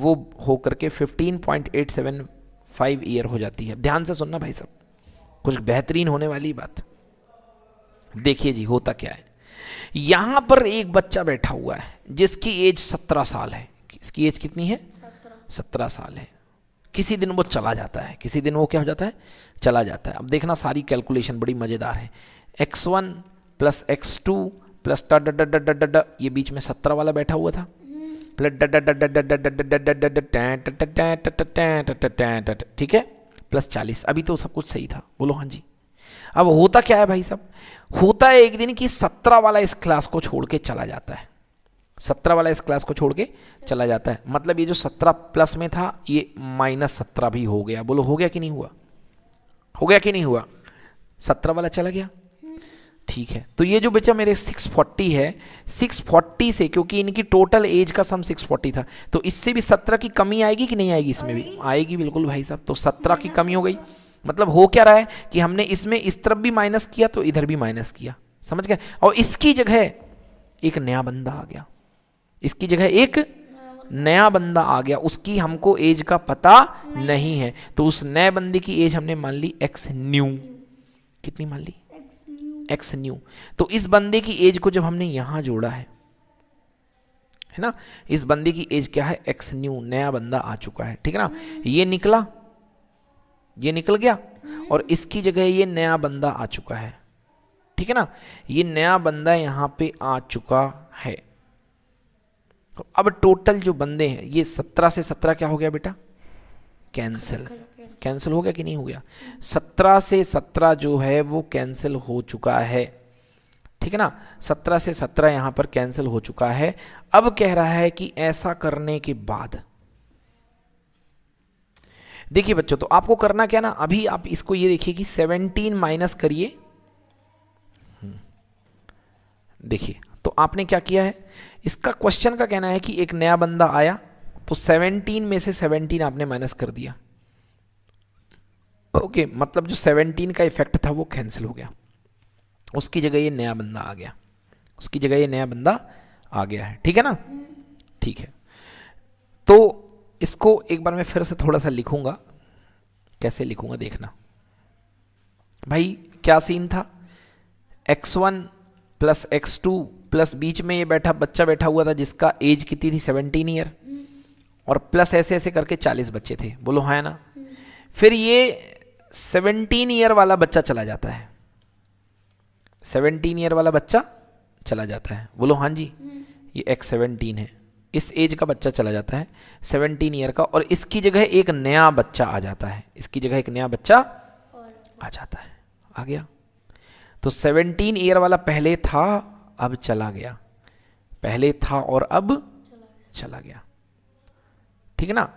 वो होकर के 15.875 ईयर हो जाती है ध्यान से सुनना भाई साहब कुछ बेहतरीन होने वाली बात देखिए जी होता क्या है यहां पर एक बच्चा बैठा हुआ है जिसकी एज सत्रह साल है इसकी एज कितनी है सत्रह साल है किसी दिन वो चला जाता है किसी दिन वो क्या हो जाता है चला जाता है अब देखना सारी कैलकुलेशन बड़ी मज़ेदार है x one plus x two plus ट ड ये बीच में सत्रह वाला बैठा हुआ था प्लस ठीक है प्लस चालीस अभी तो सब कुछ सही था बोलो हाँ जी अब होता क्या है भाई साहब होता है एक दिन कि सत्रह वाला इस क्लास को छोड़ के चला जाता है सत्रह वाला इस क्लास को छोड़ के चला जाता है मतलब ये जो सत्रह प्लस में था ये माइनस सत्रह भी हो गया बोलो हो गया कि नहीं हुआ हो गया कि नहीं हुआ सत्रह वाला चला गया ठीक है तो ये जो बच्चा मेरे 640 है 640 से क्योंकि इनकी टोटल एज का सम 640 था तो इससे भी 17 की कमी आएगी कि नहीं आएगी इसमें भी आएगी बिल्कुल भाई साहब तो 17 की कमी हो गई मतलब हो क्या रहा है कि हमने इसमें इस तरफ भी माइनस किया तो इधर भी माइनस किया समझ गए और इसकी जगह एक नया बंदा आ गया इसकी जगह एक नया बंदा आ गया उसकी हमको एज का पता नहीं है तो उस नए बंदे की एज हमने मान ली एक्स न्यू कितनी मान ली एक्स न्यू तो इस बंदे की एज को जब हमने यहां जोड़ा है है ना इस बंदे की एज क्या है एक्स न्यू नया बंदा आ चुका है ठीक है ना ये निकला ये निकल गया और इसकी जगह ये नया बंदा आ चुका है ठीक है ना ये नया बंदा यहां पे आ चुका है तो अब टोटल जो बंदे हैं ये सत्रह से सत्रह क्या हो गया बेटा कैंसिल कैंसिल हो गया कि नहीं हो गया सत्रह से सत्रह जो है वो कैंसिल हो चुका है ठीक है ना सत्रह से सत्रह यहां पर कैंसिल हो चुका है अब कह रहा है कि ऐसा करने के बाद देखिए बच्चों तो आपको करना क्या ना अभी आप इसको ये देखिए कि सेवनटीन माइनस करिए हम्म। देखिए तो आपने क्या किया है इसका क्वेश्चन का कहना है कि एक नया बंदा आया तो 17 में से 17 आपने माइनस कर दिया ओके मतलब जो सेवनटीन का इफेक्ट था वो कैंसिल हो गया उसकी जगह ये नया बंदा आ गया उसकी जगह ये नया बंदा आ गया है ठीक है ना ठीक है तो इसको एक बार मैं फिर से थोड़ा सा लिखूंगा कैसे लिखूंगा देखना भाई क्या सीन था x one plus x two plus बीच में ये बैठा बच्चा बैठा हुआ था जिसका एज कितनी थी सेवनटीन ईयर और प्लस ऐसे ऐसे करके चालीस बच्चे थे बोलो हाँ ना हम्म। फिर ये सेवनटीन ईयर वाला बच्चा चला जाता है सेवनटीन ईयर वाला बच्चा चला जाता है बोलो हाँ जी ये एक सेवनटीन है इस एज का बच्चा चला जाता है सेवनटीन ईयर का और इसकी जगह एक नया बच्चा आ जाता है इसकी जगह एक नया बच्चा आ जाता है आ गया तो सेवनटीन ईयर वाला पहले था अब चला गया पहले था और अब चला गया ठीक है ना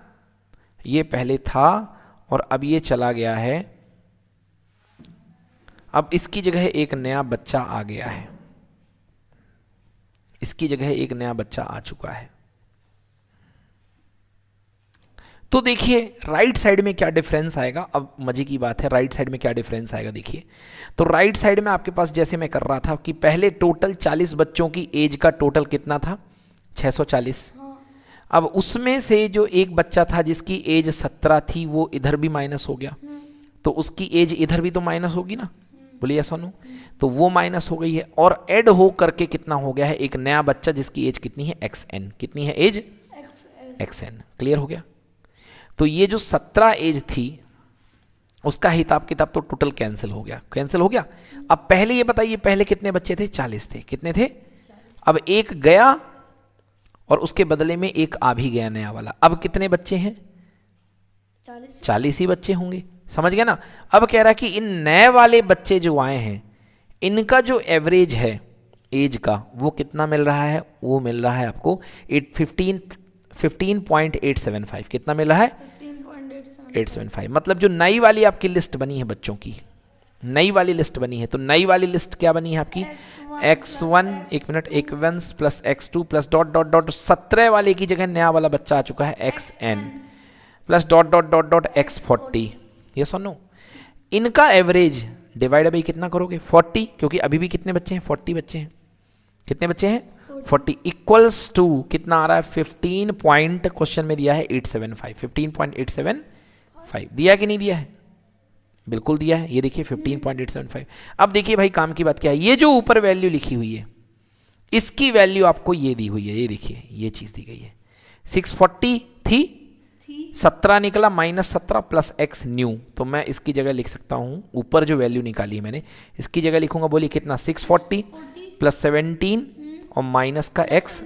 ये पहले था और अब ये चला गया है अब इसकी जगह एक नया बच्चा आ गया है इसकी जगह एक नया बच्चा आ चुका है तो देखिए राइट साइड में क्या डिफरेंस आएगा अब मजे की बात है राइट साइड में क्या डिफरेंस आएगा देखिए तो राइट साइड में आपके पास जैसे मैं कर रहा था कि पहले टोटल 40 बच्चों की एज का टोटल कितना था 640 अब उसमें से जो एक बच्चा था जिसकी एज सत्रह थी वो इधर भी माइनस हो गया तो उसकी एज इधर भी तो माइनस होगी ना बोलिए सोनो तो वो माइनस हो गई है और एड हो करके कितना हो गया है एक नया बच्चा जिसकी एज कितनी है एक्स एन कितनी है एज एक्स एन क्लियर हो गया तो ये जो सत्रह एज थी उसका हिताब किताब तो टोटल कैंसिल हो गया कैंसिल हो गया अब पहले ये बताइए पहले कितने बच्चे थे चालीस थे कितने थे अब एक गया और उसके बदले में एक आ भी गया नया वाला अब कितने बच्चे हैं चालीस ही बच्चे होंगे समझ गया ना अब कह रहा है कि इन नए वाले बच्चे जो आए हैं इनका जो एवरेज है एज का वो कितना मिल रहा है वो मिल रहा है आपको eight fifteen fifteen point eight seven five कितना मिल रहा है एट सेवन फाइव मतलब जो नई वाली आपकी लिस्ट बनी है बच्चों की नई वाली लिस्ट बनी है तो नई वाली लिस्ट क्या बनी है आपकी एक्स वन एक मिनट एक once plus x two plus dot dot dot सत्रह वाले की जगह नया वाला बच्चा आ चुका है x n plus dot dot dot dot x forty ये सुनो इनका एवरेज डिवाइड बाई कितना करोगे फोर्टी क्योंकि अभी भी कितने बच्चे हैं फोर्टी बच्चे हैं कितने बच्चे हैं फोर्टी इक्वल्स टू कितना आ रहा है फिफ्टीन पॉइंट क्वेश्चन में दिया है eight seven five fifteen point eight seven five दिया कि नहीं दिया है बिल्कुल दिया है ये देखिए 15.875 अब देखिए भाई काम की बात क्या है ये जो ऊपर वैल्यू लिखी हुई है इसकी वैल्यू आपको ये दी हुई है ये देखिए ये चीज़ दी गई है 640 थी सत्रह निकला माइनस सत्रह प्लस एक्स न्यू तो मैं इसकी जगह लिख सकता हूँ ऊपर जो वैल्यू निकाली है मैंने इसकी जगह लिखूंगा बोलिए कितना सिक्स फोर्टी प्लस सेवनटीन और माइनस का एक्स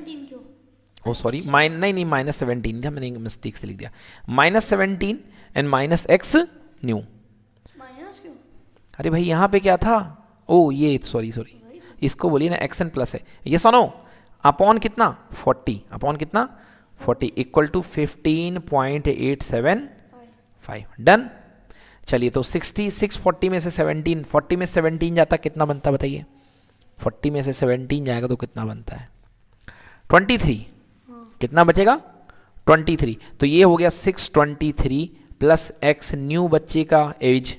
ओ सॉरी माइन नहीं नहीं माइनस सेवनटीन था मैंने मिस्टेक से लिख दिया minus seventeen and minus x new अरे भाई यहाँ पे क्या था ओ ये सॉरी सॉरी इसको बोलिए ना एक्सन प्लस है ये सुनो अपॉन कितना 40 अपॉन कितना 40 इक्वल टू 15.875 डन चलिए तो सिक्स फोर्टी में से 17 40 में 17 जाता कितना बनता बताइए 40 में से 17 जाएगा तो कितना बनता है 23 हाँ। कितना बचेगा 23 तो ये हो गया 623 प्लस एक्स न्यू बच्चे का एज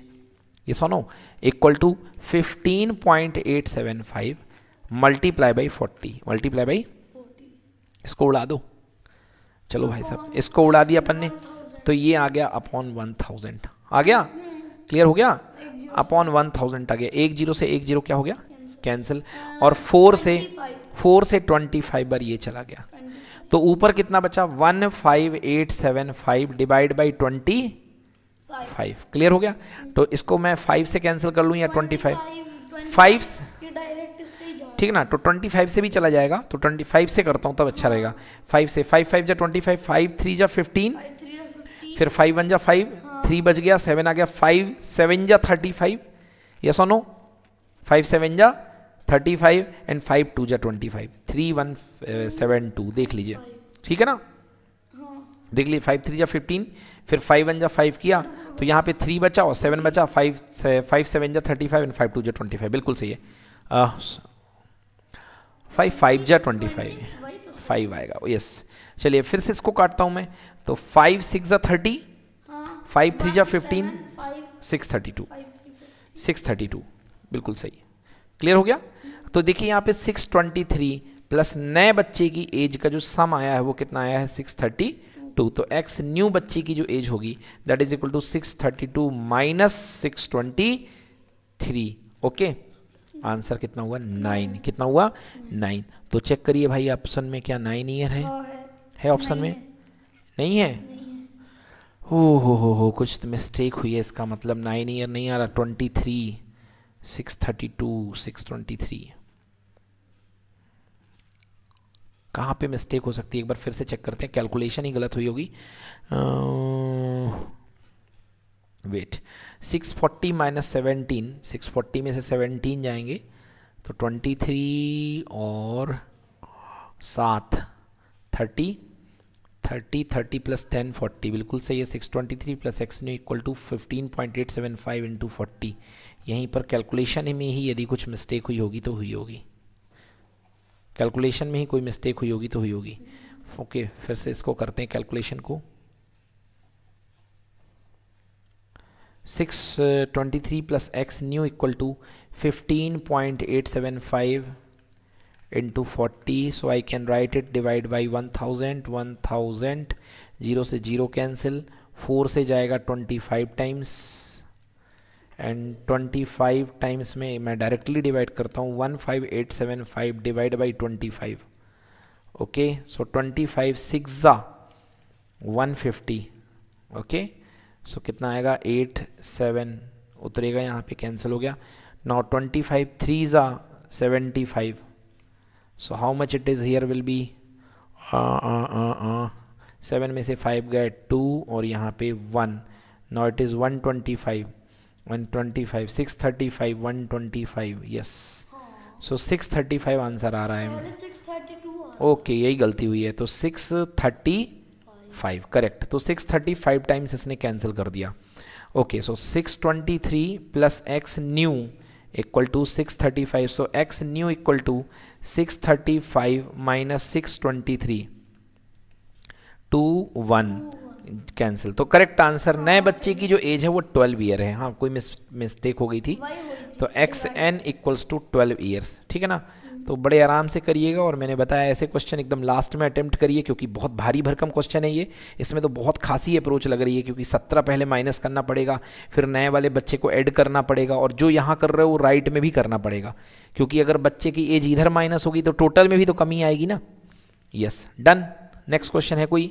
ये सुनो equal to fifteen point eight seven five multiply by forty multiply by इसको उड़ा दो चलो भाई साहब इसको उड़ा दिया अपन ने तो ये आ गया अपॉन वन थाउजेंड आ गया क्लियर हो गया अपॉन वन थाउजेंड आ गया एक जीरो से एक जीरो क्या हो गया कैंसिल और फोर से फोर से ट्वेंटी फाइव बार ये चला गया तो ऊपर कितना बचा one five eight seven five divide by twenty five clear हो गया तो इसको मैं फाइव से कैंसिल कर लूँ या ट्वेंटी फाइव फाइव ठीक ना तो ट्वेंटी फाइव से भी चला जाएगा तो ट्वेंटी फाइव से करता हूँ तब अच्छा रहेगा फाइव से फाइव फाइव जा ट्वेंटी फाइव फाइव थ्री जा फिफ्टीन फिर फाइव वन जा फाइव हाँ। थ्री बज गया सेवन आ गया फाइव सेवन जा थर्टी फाइव यस और नो फाइव सेवन जा thirty five and five two जा twenty five three one seven two देख लीजिए ठीक है ना हाँ। देख लीजिए फाइव थ्री जा फिफ्टीन फिर फाइव वन जा फाइव किया तो यहाँ पे थ्री बचा और सेवन बचा फाइव से, फाइव सेवन जा thirty five and five two जा ट्वेंटी फाइव बिल्कुल सही है फाइव फाइव जा ट्वेंटी फाइव फाइव आएगा यस चलिए फिर से इसको काटता हूँ मैं तो फाइव सिक्स जा थर्टी फाइव थ्री जा fifteen six thirty two six thirty two बिल्कुल सही क्लियर हो गया तो देखिए यहाँ पे सिक्स ट्वेंटी थ्री प्लस नए बच्चे की एज का जो सम आया है वो कितना आया है सिक्स थर्टी टू तो एक्स न्यू बच्ची की जो एज होगी that is equal to six thirty two minus six twenty three okay answer कितना हुआ नाइन कितना हुआ नाइन तो चेक करिए भाई ऑप्शन में क्या नाइन हाँ ईयर है है ऑप्शन में नहीं है हो हो हो हो कुछ तो मिस्टेक हुई है इसका मतलब नाइन ईयर नहीं आ रहा twenty three six thirty two six twenty three कहाँ पे मिस्टेक हो सकती है एक बार फिर से चेक करते हैं कैलकुलेशन ही गलत हुई होगी वेट 640 माइनस सिक्स फोर्टी में से 17 जाएंगे तो 23 और सात thirty thirty thirty plus ten forty बिल्कुल सही है six twenty three plus x new equal to fifteen point eight seven five into forty यहीं पर कैलकुलेशन में ही यदि कुछ मिस्टेक हुई होगी तो हुई होगी कैलकुलेशन में ही कोई मिस्टेक हुई होगी तो हुई होगी ओके फिर से इसको करते हैं कैलकुलेशन को six twenty three plus x new equal to fifteen point eight seven five into forty so I can write it divide by one thousand one thousand zero से जीरो कैंसिल फोर से जाएगा twenty five times and 25 times में मैं directly divide करता हूँ 15875 divide by 25 okay so 25 five six ज़ा one okay so कितना आएगा 87 उतरेगा यहाँ पे कैंसिल हो गया नाउ 25 फाइव थ्री ज़ा seventy five so how much it is here will be seven में से फाइव गए टू और यहाँ पे one now it is one twenty five one twenty five six thirty five one twenty five yes so six thirty five answer आ रहा है ओके हाँ, यही गलती हुई है तो सिक्स थर्टी फाइव करेक्ट तो सिक्स थर्टी फाइव टाइम्स इसने कैंसिल कर दिया okay so six twenty three plus x new equal to six thirty five so x new equal to six thirty five minus six twenty three two one cancel तो correct answer नए बच्चे की जो as है वो twelve year है हाँ कोई मिस मिस्टेक हो गई थी तो x n equals to twelve years ठीक है ना तो बड़े आराम से करिएगा और मैंने बताया ऐसे क्वेश्चन एकदम लास्ट में अटैम्प्ट करिए क्योंकि बहुत भारी भरकम क्वेश्चन है ये इसमें तो बहुत खासी अप्रोच लग रही है क्योंकि सत्रह पहले माइनस करना पड़ेगा फिर नए वाले बच्चे को ऐड करना पड़ेगा और जो यहाँ कर रहे हो वो राइट में भी करना पड़ेगा क्योंकि अगर बच्चे की एज इधर माइनस होगी तो टोटल में भी तो कमी आएगी ना यस डन नेक्स्ट क्वेश्चन है कोई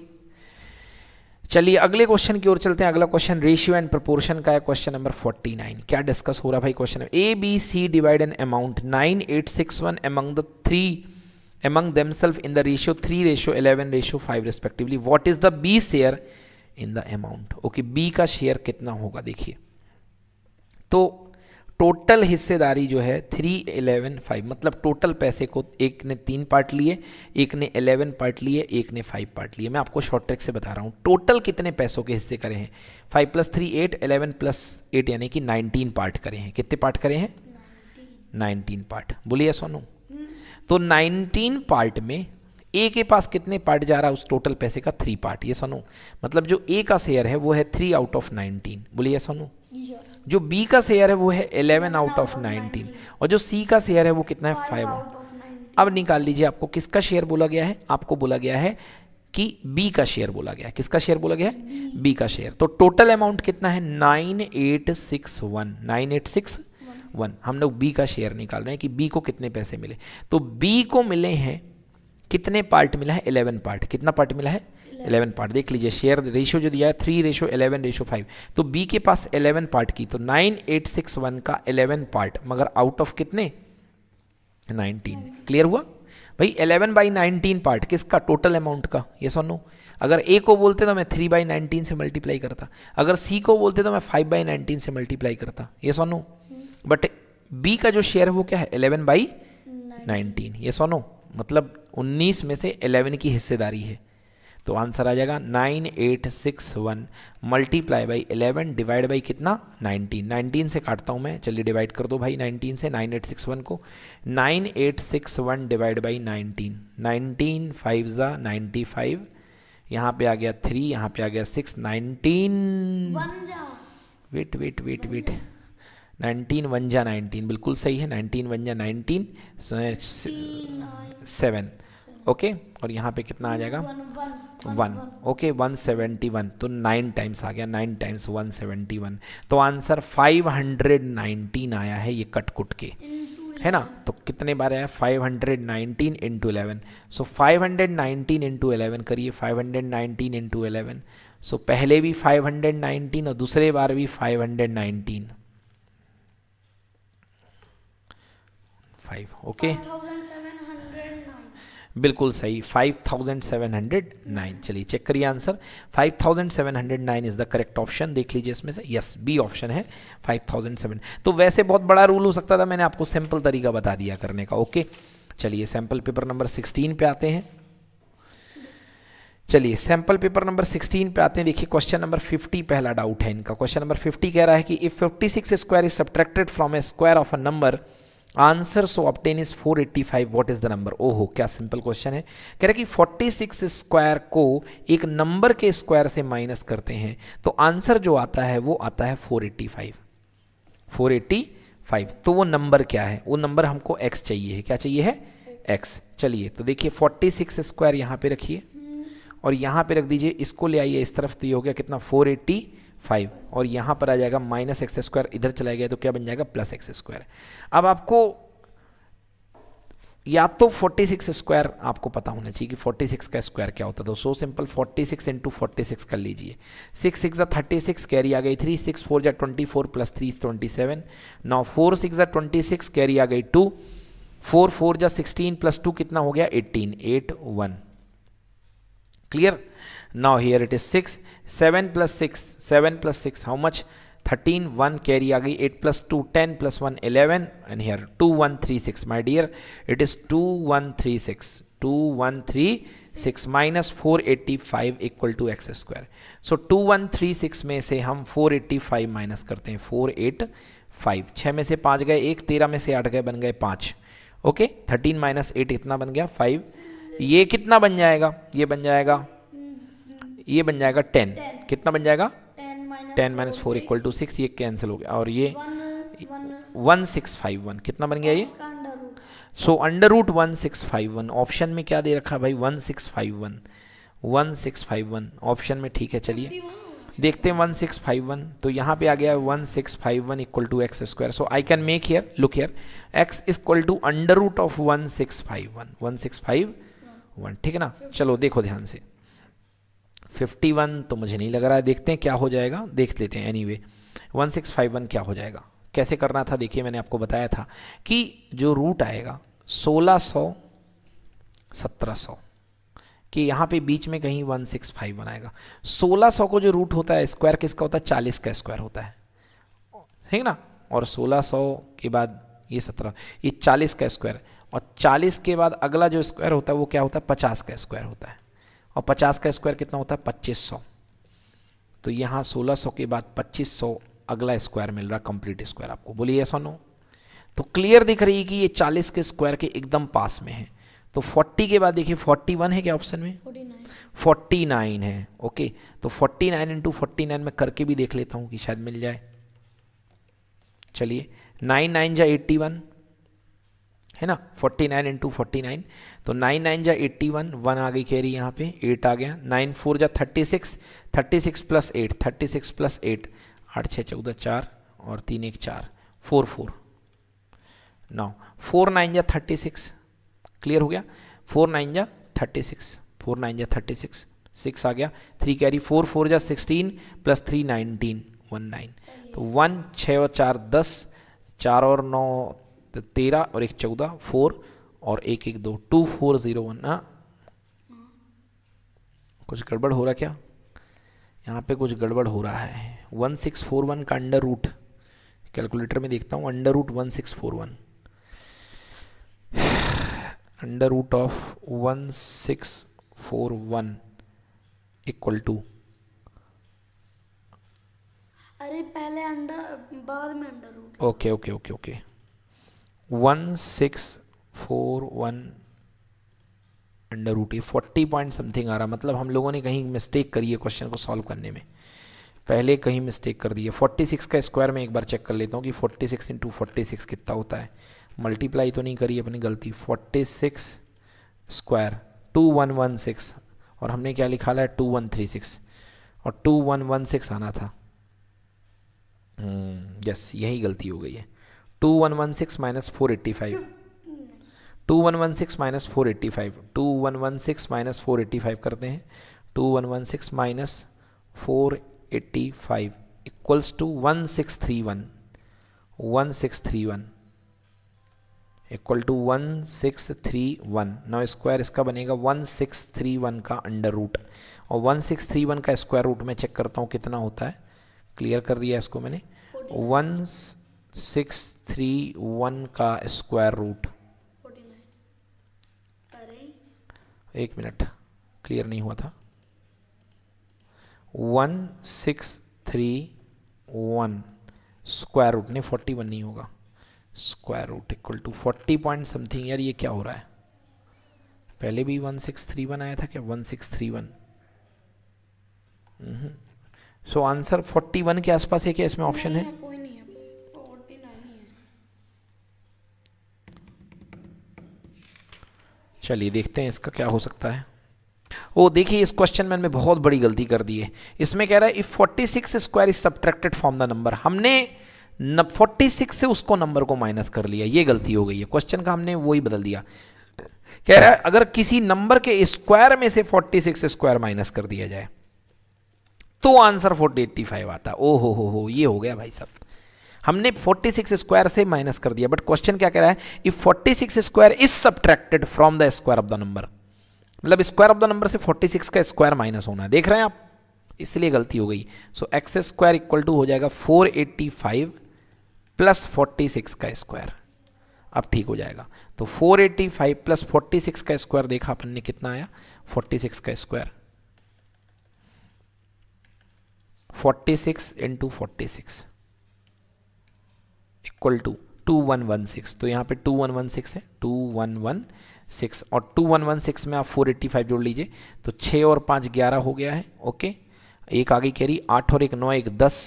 चलिए अगले क्वेश्चन की ओर चलते हैं अगला क्वेश्चन रेशियो एंड प्रपोर्शन का है क्वेश्चन नंबर 49 क्या डिस्कस हो रहा भाई question A B C divide an amount 9861 among the three among themselves in the ratio three ratio eleven ratio five respectively what is the B share in the amount okay B का share कितना होगा देखिए तो total हिस्सेदारी जो है three eleven five मतलब total पैसे को एक ने तीन पार्ट लिए एक ने एलेवन पार्ट लिए एक ने फाइव पार्ट लिए मैं आपको शॉर्ट ट्रैक से बता रहा हूँ टोटल कितने पैसों के हिस्से करे हैं five plus three eight eleven plus eight यानी कि नाइनटीन पार्ट करे हैं कितने पार्ट करे हैं नाइनटीन पार्ट बोलिए सोनू तो नाइनटीन पार्ट में ए के पास कितने पार्ट जा रहा है उस टोटल पैसे का थ्री पार्ट ये सोनू मतलब जो ए का शेयर है वो है थ्री आउट ऑफ नाइनटीन बोलिए सोनू जो बी का शेयर है वो है 11 आउट ऑफ नाइनटीन और जो सी का शेयर है वो कितना है फाइव अब निकाल लीजिए आपको किसका शेयर बोला गया है आपको बोला गया है कि बी का शेयर बोला गया है किसका शेयर बोला गया है बी का शेयर तो टोटल अमाउंट कितना है nine eight six one nine eight six one हम लोग बी का शेयर निकाल रहे हैं कि बी को कितने पैसे मिले तो बी को मिले हैं कितने पार्ट मिला है इलेवन पार्ट कितना पार्ट मिला है इलेवन पार्ट देख लीजिए शेयर रेशो जो दिया है three ratio eleven ratio five तो बी के पास एलेवन पार्ट की तो नाइन एट सिक्स वन का एलेवन पार्ट मगर आउट ऑफ कितने नाइनटीन क्लियर हुआ भाई एलेवन बाई नाइनटीन पार्ट किसका टोटल अमाउंट का ये yes नो अगर ए को बोलते तो मैं थ्री बाई नाइनटीन से मल्टीप्लाई करता अगर सी को बोलते तो मैं फाइव बाई नाइनटीन से मल्टीप्लाई करता ये yes नो बट बी का जो शेयर है वो क्या है एलेवन बाई नाइनटीन ये नो मतलब उन्नीस में से एलेवन की हिस्सेदारी है तो आंसर आ जाएगा nine eight six one multiply by eleven divide by कितना नाइनटीन नाइनटीन से काटता हूँ मैं चलिए डिवाइड कर दो भाई नाइनटीन से नाइन एट सिक्स वन को nine eight six one divide by nineteen nineteen five ज़ा नाइन्टी फाइव यहाँ पर आ गया थ्री यहाँ पे आ गया six nineteen wait wait wait wait nineteen one जा नाइनटीन बिल्कुल सही है नाइनटीन वन जा नाइनटीन सेवन ओके और यहाँ पे कितना आ जाएगा one okay one seventy one तो नाइन टाइम्स आ गया nine times one seventy one तो आंसर फाइव हंड्रेड नाइनटीन आया है ये कट कुट के है ना तो कितने बार आया five hundred nineteen into eleven so five hundred nineteen into eleven करिए five hundred nineteen into eleven so पहले भी फाइव हंड्रेड नाइनटीन और दूसरे बार भी five hundred nineteen five okay बिल्कुल सही 5709 चलिए चेक करिए answer 5709 is the correct option देख लीजिए इसमें से यस बी ऑप्शन है 5007 तो वैसे बहुत बड़ा रूल हो सकता था मैंने आपको सिंपल तरीका बता दिया करने का ओके चलिए सैंपल पेपर नंबर 16 पे आते हैं चलिए सैंपल पेपर नंबर 16 पे आते हैं देखिए क्वेश्चन नंबर 50 पहला डाउट है इनका क्वेश्चन नंबर 50 कह रहा है कि if 56 square is subtracted from a square of a number answer so obtain is 485 what is the number ओ हो क्या सिंपल क्वेश्चन है कह रहे है कि 46 स्क्वायर को एक नंबर के स्क्वायर से माइनस करते हैं तो आंसर जो आता है वो आता है 485 485 तो वो नंबर क्या है वो नंबर हमको एक्स चाहिए है क्या चाहिए है एक्स चलिए तो देखिए 46 स्क्वायर यहाँ पे रखिए और यहाँ पे रख दीजिए इसको ले आइए इस तरफ तो ये हो गया कितना 485 फाइव और यहाँ पर आ जाएगा माइनस एक्स स्क्वायर इधर चला गया तो क्या बन जाएगा प्लस एक्स स्क्वायर अब आपको या तो 46 स्क्वायर आपको पता होना चाहिए कि 46 का स्क्वायर क्या होता था so simple 46 six into forty कर लीजिए सिक्स सिक्स या थर्टी सिक्स कैरी आ गई थ्री सिक्स फोर या twenty four plus three twenty seven नौ फोर सिक्स या ट्वेंटी सिक्स कैरी आ गई टू फोर फोर या सिक्सटीन प्लस टू कितना हो गया eighteen eight one clear now here it is 6 7 plus 6 7 plus 6 how much 13 1 carry again 8 plus 2 10 plus 1 11 and here 2 1 3 6 my dear it is 2 1 3 6 2 1 3 6 minus 485 equal to x square so 2136 में से हम 485 minus करते हैं 485 6 में से 5 गए एक 13 में से 8 गए बन गए 5 ओके 13 माइनस एट इतना बन गया 5 ये कितना बन जाएगा ये बन जाएगा ये बन जाएगा टेन कितना बन जाएगा ten minus four equal to six ये कैंसिल हो गया और ये वन सिक्स फाइव वन कितना बन गया ये so under root one six five one option में क्या दे रखा भाई one six five one one six five one option में ठीक है चलिए देखते हैं वन सिक्स फाइव वन तो यहाँ पे आ गया one six five one equal to x square so I can make here look here x equal to under root of one six five one one six five one ठीक है ना चलो देखो ध्यान से फिफ्टी वन तो मुझे नहीं लग रहा है देखते हैं क्या हो जाएगा देख लेते हैं anyway one six five one क्या हो जाएगा कैसे करना था देखिए मैंने आपको बताया था कि जो रूट आएगा सोलह सौ सत्रह सौ कि यहाँ पे बीच में कहीं वन सिक्स फाइव वन आएगा सोलह सौ को जो रूट होता है स्क्वायर किसका होता है चालीस का स्क्वायर होता है ठीक ना और सोलह सौ के बाद ये सत्रह ये चालीस का स्क्वायर और 40 के बाद अगला जो स्क्वायर होता है वो क्या होता है पचास का स्क्वायर होता है और पचास का स्क्वायर कितना होता है सौ तो यहाँ सौ के बाद सौ अगला स्क्वायर मिल रहा कंप्लीट स्क्वायर आपको बोलिए ऐसा नो तो क्लियर दिख रही है कि ये 40 के स्क्वायर के एकदम पास में है तो 40 के बाद देखिए 41 है क्या ऑप्शन में 49 49 है ओके तो 49 नाइन इंटू फोर्टी में करके भी देख लेता हूँ कि शायद मिल जाए चलिए नाइन नाइन जा एट्टी वन है ना 49 नाइन इंटू फोर्टी नाइन तो नाइन नाइन जा एट्टी वन वन आ गई कैरी यहाँ पे एट आ गया नाइन फोर जा thirty six thirty six plus eight thirty six plus eight आठ छः चौदह चार और तीन एक चार फोर फोर नौ फोर नाइन जा थर्टी सिक्स क्लियर हो गया फोर नाइन जा थर्टी सिक्स फोर नाइन जा थर्टी सिक्स सिक्स आ गया थ्री कैरी फोर फोर जा sixteen plus three nineteen one nine तो वन छः और चार दस चार और नौ तो तेरह और एक चौदह फोर और एक एक दो टू फोर ज़ीरो वन हाँ कुछ गड़बड़ हो रहा क्या यहाँ पे कुछ गड़बड़ हो रहा है वन सिक्स फोर वन का अंडर रूट कैलकुलेटर में देखता हूँ under root one six four one under root of one six four one equal to अरे पहले अंडर बाद में under root okay okay okay okay one six four one under root ये forty point something आ रहा मतलब हम लोगों ने कहीं मिस्टेक करी है क्वेश्चन को सॉल्व करने में पहले कहीं मिस्टेक कर दी है फोर्टी सिक्स का स्क्वायर में एक बार चेक कर लेता हूँ कि forty six into forty six कितना होता है मल्टीप्लाई तो नहीं करी अपनी गलती forty six square two one one six और हमने क्या लिखा है टू वन थ्री सिक्स और टू वन वन सिक्स आना था यस हम्म, यही गलती हो गई है two one one six minus four eighty five two one one six minus four eighty five two one one six minus four eighty five करते हैं two one one six minus four eighty five equals to one six three one one six three one equal to one six three one नौ square इसका बनेगा one six three one का under root और one six three one का square root मैं check करता हूँ कितना होता है क्लियर कर दिया इसको मैंने वन सिक्स थ्री वन का स्क्वायर रूट एक मिनट क्लियर नहीं हुआ था one six three one square root नहीं फोर्टी वन नहीं होगा square root equal to forty point something यार ये क्या हो रहा है पहले भी वन सिक्स थ्री वन आया था क्या one six three one so hmm. Answer forty one के आसपास है क्या इसमें ऑप्शन है चलिए देखते हैं इसका क्या हो सकता है ओ देखिए इस क्वेश्चन में मैंने बहुत बड़ी गलती कर दी है इसमें कह रहा है if forty six square is subtracted from the number हमने फोर्टी सिक्स से उसको नंबर को माइनस कर लिया ये गलती हो गई है क्वेश्चन का हमने वही बदल दिया कह रहा है अगर किसी नंबर के स्क्वायर में से फोर्टी सिक्स स्क्वायर माइनस कर दिया जाए तो आंसर फोर्टी एट्टी फाइव आता ओ हो हो हो ये हो गया भाई साहब हमने 46 स्क्वायर से माइनस कर दिया बट क्वेश्चन क्या कह रहा है if 46 square is subtracted from the square of the number मतलब स्क्वायर ऑफ द नंबर से 46 का स्क्वायर माइनस होना है देख रहे हैं आप इसलिए गलती हो गई so x square equal to हो जाएगा 485 प्लस सिक्स का स्क्वायर अब ठीक हो जाएगा तो 485 प्लस सिक्स का स्क्वायर देखा अपन ने कितना आया 46 का square 46 six into forty six equal to two one one six तो यहाँ पे टू वन वन सिक्स है टू वन वन सिक्स और टू वन वन सिक्स में आप फोर एट्टी फाइव जोड़ लीजिए तो छः और पाँच ग्यारह हो गया है ओके एक आ गई कैरी आठ और एक नौ एक दस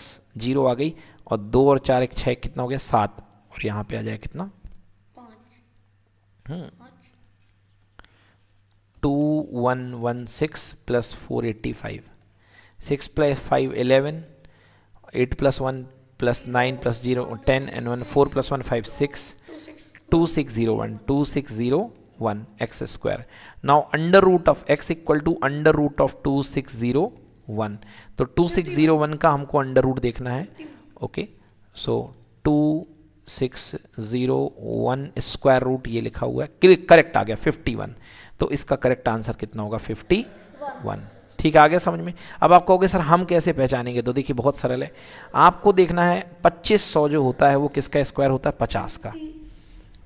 जीरो आ गई और दो और चार एक छः कितना हो गया सात और यहाँ पे आ जाए कितना two one one six plus four eighty five six plus five eleven eight plus one plus nine plus zero ten and one four plus one five six two six zero one two six zero one x square now under root of x equal to under root of two six zero one तो two six zero one का हमको under root देखना है okay so two six zero one square root ये लिखा हुआ है correct आ गया फिफ्टी वन तो इसका करेक्ट आंसर कितना होगा फिफ्टी वन ठीक आ गया समझ में अब आप कहोगे सर हम कैसे पहचानेंगे तो देखिए बहुत सरल है आपको देखना है पच्चीस सौ जो होता है वो किसका स्क्वायर होता है पचास का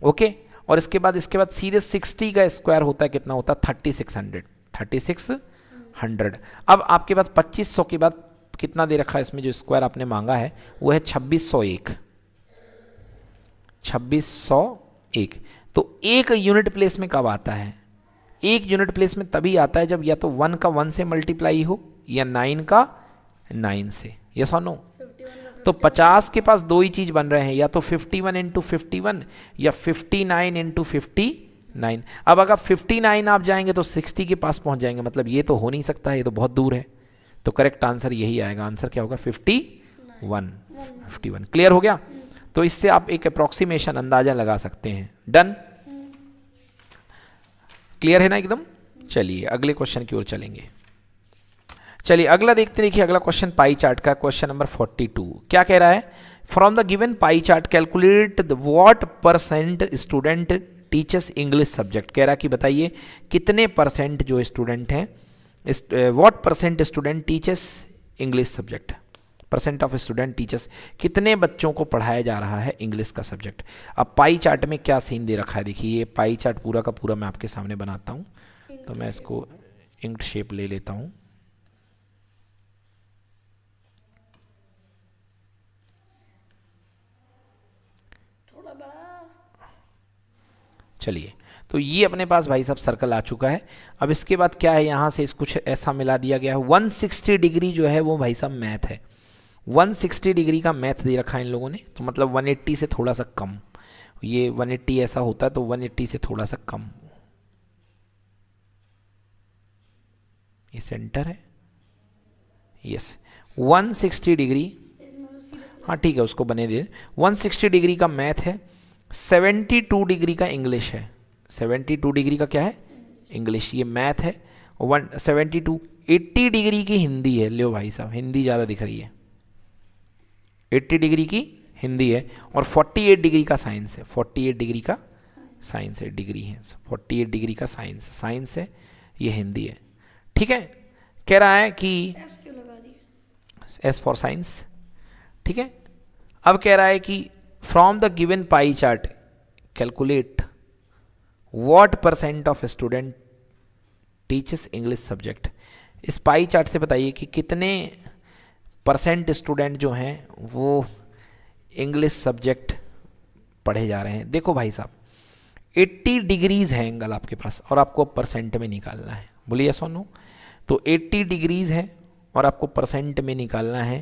ओके और इसके बाद इसके बाद सीधे सिक्सटी का स्क्वायर होता है कितना होता है thirty six hundred thirty six hundred अब आपके पास पच्चीस सौ के बाद कितना दे रखा है इसमें जो स्क्वायर आपने मांगा है वो है छब्बीस सौ एक छब्बीस सौ एक तो एक यूनिट प्लेस में कब आता है एक यूनिट प्लेस में तभी आता है जब या तो वन का वन से मल्टीप्लाई हो या नाइन का नाइन से ये सो नो तो पचास के पास दो ही चीज़ बन रहे हैं या तो फिफ्टी वन इंटू फिफ्टी या फिफ्टी नाइन इंटू फिफ्टी अब अगर फिफ्टी नाइन आप जाएंगे तो सिक्सटी के पास पहुंच जाएंगे मतलब ये तो हो नहीं सकता है ये तो बहुत दूर है तो करेक्ट आंसर यही आएगा आंसर क्या होगा fifty one fifty one clear हो गया तो इससे आप एक अप्रॉक्सीमेशन अंदाज़ा लगा सकते हैं डन क्लियर है ना एकदम चलिए अगले क्वेश्चन की ओर चलेंगे चलिए अगला देखते देखिए अगला क्वेश्चन पाई चार्ट का क्वेश्चन नंबर 42 क्या कह रहा है from the given pie chart calculate what percent student teachers English subject कह रहा कि बताइए कितने परसेंट जो स्टूडेंट हैं what percent student teachers English subject percent of student teachers कितने बच्चों को पढ़ाया जा रहा है इंग्लिश का सब्जेक्ट अब पाई चार्ट में क्या सीन दे रखा है देखिए ये पाई चार्ट पूरा का पूरा मैं आपके सामने बनाता हूँ तो मैं इसको इंक्ट शेप ले लेता हूँ चलिए तो ये अपने पास भाई साहब सर्कल आ चुका है अब इसके बाद क्या है यहाँ से इस कुछ ऐसा मिला दिया गया है 160 डिग्री जो है वो भाई साहब मैथ है 160 डिग्री का मैथ दे रखा है इन लोगों ने तो मतलब 180 से थोड़ा सा कम ये 180 ऐसा होता है तो 180 से थोड़ा सा कम ये सेंटर है यस 160 डिग्री हाँ ठीक है उसको बने दे 160 डिग्री का मैथ है 72 डिग्री का इंग्लिश है 72 डिग्री का क्या है इंग्लिश ये मैथ है one seventy two eighty degree की हिंदी है लियो भाई साहब हिंदी ज़्यादा दिख रही है 80 डिग्री की हिंदी है और 48 डिग्री का साइंस है 48 डिग्री का साइंस है डिग्री है 48 डिग्री का साइंस साइंस है ये हिंदी है ठीक है कह रहा है कि एस फॉर साइंस ठीक है अब कह रहा है कि from the given pie chart calculate what percent of student teachers English subject इस पाई चार्ट से बताइए कि कितने परसेंट स्टूडेंट जो हैं वो इंग्लिश सब्जेक्ट पढ़े जा रहे हैं देखो भाई साहब 80 डिग्रीज़ है एंगल आपके पास और आपको परसेंट में निकालना है बोलिए सोनू तो 80 डिग्रीज़ है और आपको परसेंट में निकालना है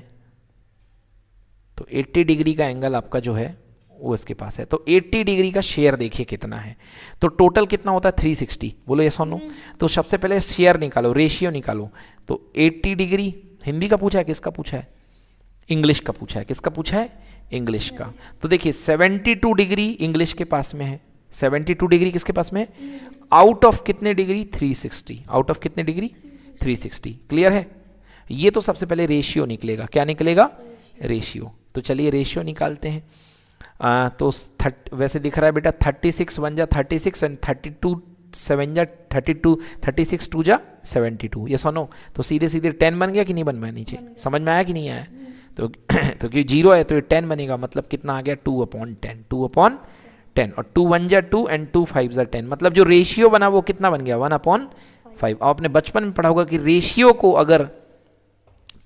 तो 80 डिग्री का एंगल आपका जो है वो इसके पास है तो 80 डिग्री का शेयर देखिए कितना है तो टोटल कितना होता है 360 बोलो ये सोनो तो सबसे पहले शेयर निकालो रेशियो निकालो तो 80 डिग्री हिंदी का पूछा है किसका पूछा है इंग्लिश का पूछा है किसका पूछा है इंग्लिश का तो देखिए 72 डिग्री इंग्लिश के पास में है 72 डिग्री किसके पास में है आउट ऑफ कितने डिग्री 360 आउट ऑफ कितने डिग्री 360 क्लियर है ये तो सबसे पहले रेशियो निकलेगा क्या निकलेगा रेशियो तो चलिए रेशियो निकालते हैं आ, तो थर्ट वैसे दिख रहा है बेटा 36 वन जा thirty six and thirty two seven जा thirty two thirty six two जा सेवेंटी टू ये सुनो तो सीधे सीधे टेन बन गया कि नहीं बन पाया नीचे समझ में आया कि नहीं आया तो तो क्योंकि जीरो है तो ये टेन बनेगा मतलब कितना आ गया two upon ten two upon ten और टू वन जा टू एंड टू फाइव जा टेन मतलब जो रेशियो बना वो कितना बन गया वन अपॉन फाइव आपने बचपन में पढ़ा होगा कि रेशियो को अगर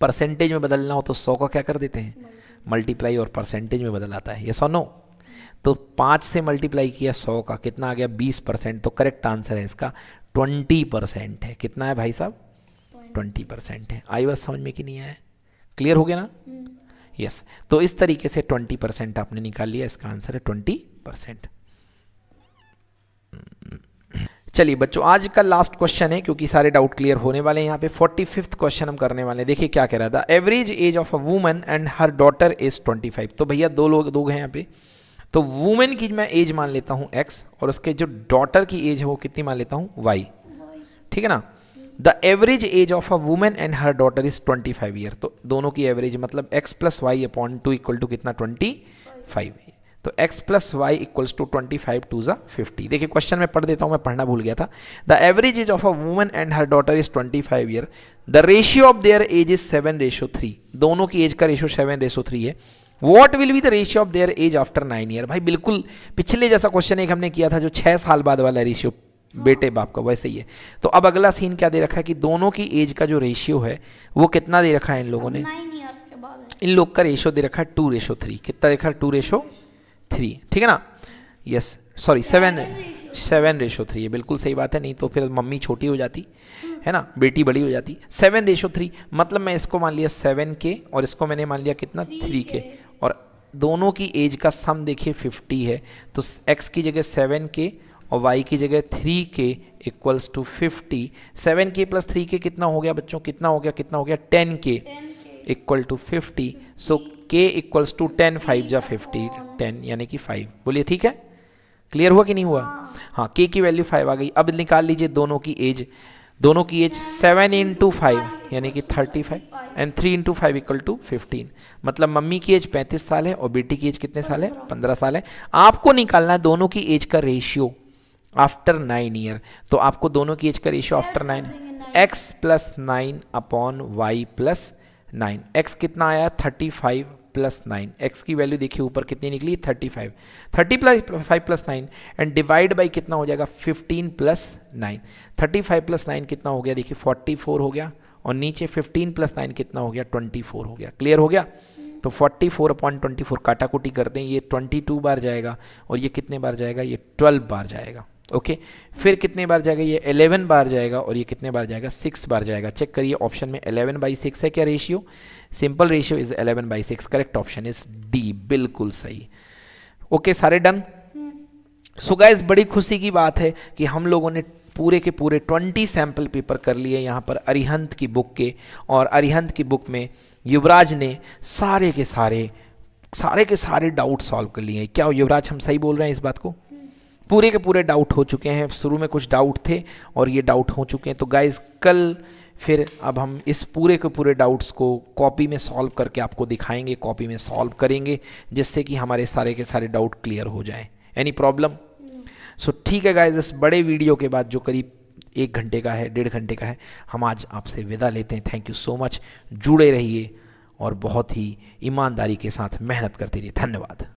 परसेंटेज में बदलना हो तो सौ का क्या कर देते हैं मल्टीप्लाई और परसेंटेज में बदल आता है ये सोनो तो पाँच से मल्टीप्लाई किया सौ का कितना आ गया बीस परसेंट तो करेक्ट आंसर है इसका ट्वेंटी परसेंट है कितना है भाई साहब ट्वेंटी परसेंट है आई बस समझ में कि नहीं आया क्लियर हो गया ना यस हम्म। yes. तो इस तरीके से ट्वेंटी परसेंट आपने निकाल लिया इसका आंसर है ट्वेंटी परसेंट चलिए बच्चों आज का लास्ट क्वेश्चन है क्योंकि सारे डाउट क्लियर होने वाले हैं यहाँ पे फोर्टी फिफ्थ क्वेश्चन हम करने वाले हैं देखिए क्या कह रहा था average age of a woman and her daughter is twenty five तो भैया दो लोग दो हैं यहाँ पे तो वुमेन की मैं एज मान लेता हूँ एक्स और उसके जो डॉटर की एज है वो कितनी मान लेता हूँ वाई ठीक है ना the average age of a women and her daughter is twenty five year तो दोनों की एवरेज मतलब x plus y upon two equal to कितना ट्वेंटी फाइव तो x plus Y equals to twenty five two ज़ा fifty देखिए question में पढ़ देता हूँ मैं पढ़ना भूल गया था the average age of a woman and her daughter is twenty five year the ratio of their age is seven ratio three दोनों की एज का रेशियो सेवन रेशो थ्री है what will be the ratio of their age after nine year भाई बिल्कुल पिछले जैसा question एक हमने किया था जो छः साल बाद वाला रेशियो बेटे बाप का वैसे ही है तो अब अगला सीन क्या दे रखा है कि दोनों की एज का जो रेशियो है वो कितना दे रखा है इन लोगों ने इन लोग का रेशियो दे रखा है टू रेशो थ्री कितना देखा टू रेशो थ्री ठीक है ना yes sorry seven seven ratio three है बिल्कुल सही बात है नहीं तो फिर मम्मी छोटी हो जाती है ना बेटी बड़ी हो जाती सेवन रेशो थ्री मतलब मैं इसको मान लिया सेवन के और इसको मैंने मान लिया कितना थ्री के दोनों की एज का सम देखिए 50 है तो x की जगह 7k के और y की जगह 3k के equals to 50 seven k plus three k कितना हो गया बच्चों कितना हो गया कितना हो गया टेन के equal to fifty so k equals to ten five जा फिफ्टी टेन यानी कि फाइव बोलिए ठीक है क्लियर हुआ कि नहीं हुआ हाँ के हाँ, की वैल्यू फाइव आ गई अब निकाल लीजिए दोनों की एज दोनों की एज सेवन इंटू फाइव यानी कि thirty five and three into five equal to fifteen मतलब मम्मी की एज पैंतीस साल है और बेटी की एज कितने साल है पंद्रह साल है आपको निकालना है दोनों की एज का रेशियो आफ्टर नाइन ईयर तो आपको दोनों की एज का ratio after nine x plus nine upon y plus nine x कितना आया thirty five plus nine x की वैल्यू देखिए ऊपर कितनी निकली thirty five thirty plus five plus nine and divide by कितना हो जाएगा fifteen plus nine thirty five plus nine कितना हो गया देखिए फोर्टी फोर हो गया और नीचे फिफ्टीन प्लस नाइन कितना हो गया ट्वेंटी फोर हो गया क्लियर हो गया तो forty four upon twenty four काटाकुटी कर दें ये ट्वेंटी टू बार जाएगा और ये कितने बार जाएगा ये ट्वेल्व बार जाएगा ओके फिर कितने बार जाएगा ये एलेवन बार जाएगा और ये कितने बार जाएगा सिक्स बार जाएगा चेक करिए ऑप्शन में एलेवन बाई सिक्स है क्या ratio simple ratio is eleven by six correct option is D बिल्कुल सही ओके okay, सारे डन सो इस बड़ी खुशी की बात है कि हम लोगों ने पूरे के पूरे ट्वेंटी सैम्पल पेपर कर लिए यहाँ पर अरिहंत की बुक के और अरिहंत की बुक में युवराज ने सारे के सारे सारे के सारे डाउट सॉल्व कर लिए क्या युवराज हम सही बोल रहे हैं इस बात को पूरे के पूरे डाउट हो चुके हैं शुरू में कुछ डाउट थे और ये डाउट हो चुके हैं तो गाइज कल फिर अब हम इस पूरे के पूरे डाउट्स को कॉपी में सॉल्व करके आपको दिखाएंगे कॉपी में सॉल्व करेंगे जिससे कि हमारे सारे के सारे डाउट क्लियर हो जाएं एनी प्रॉब्लम सो ठीक है गाइज इस बड़े वीडियो के बाद जो करीब एक घंटे का है डेढ़ घंटे का है हम आज आपसे विदा लेते हैं थैंक यू सो मच जुड़े रहिए और बहुत ही ईमानदारी के साथ मेहनत करते रहिए धन्यवाद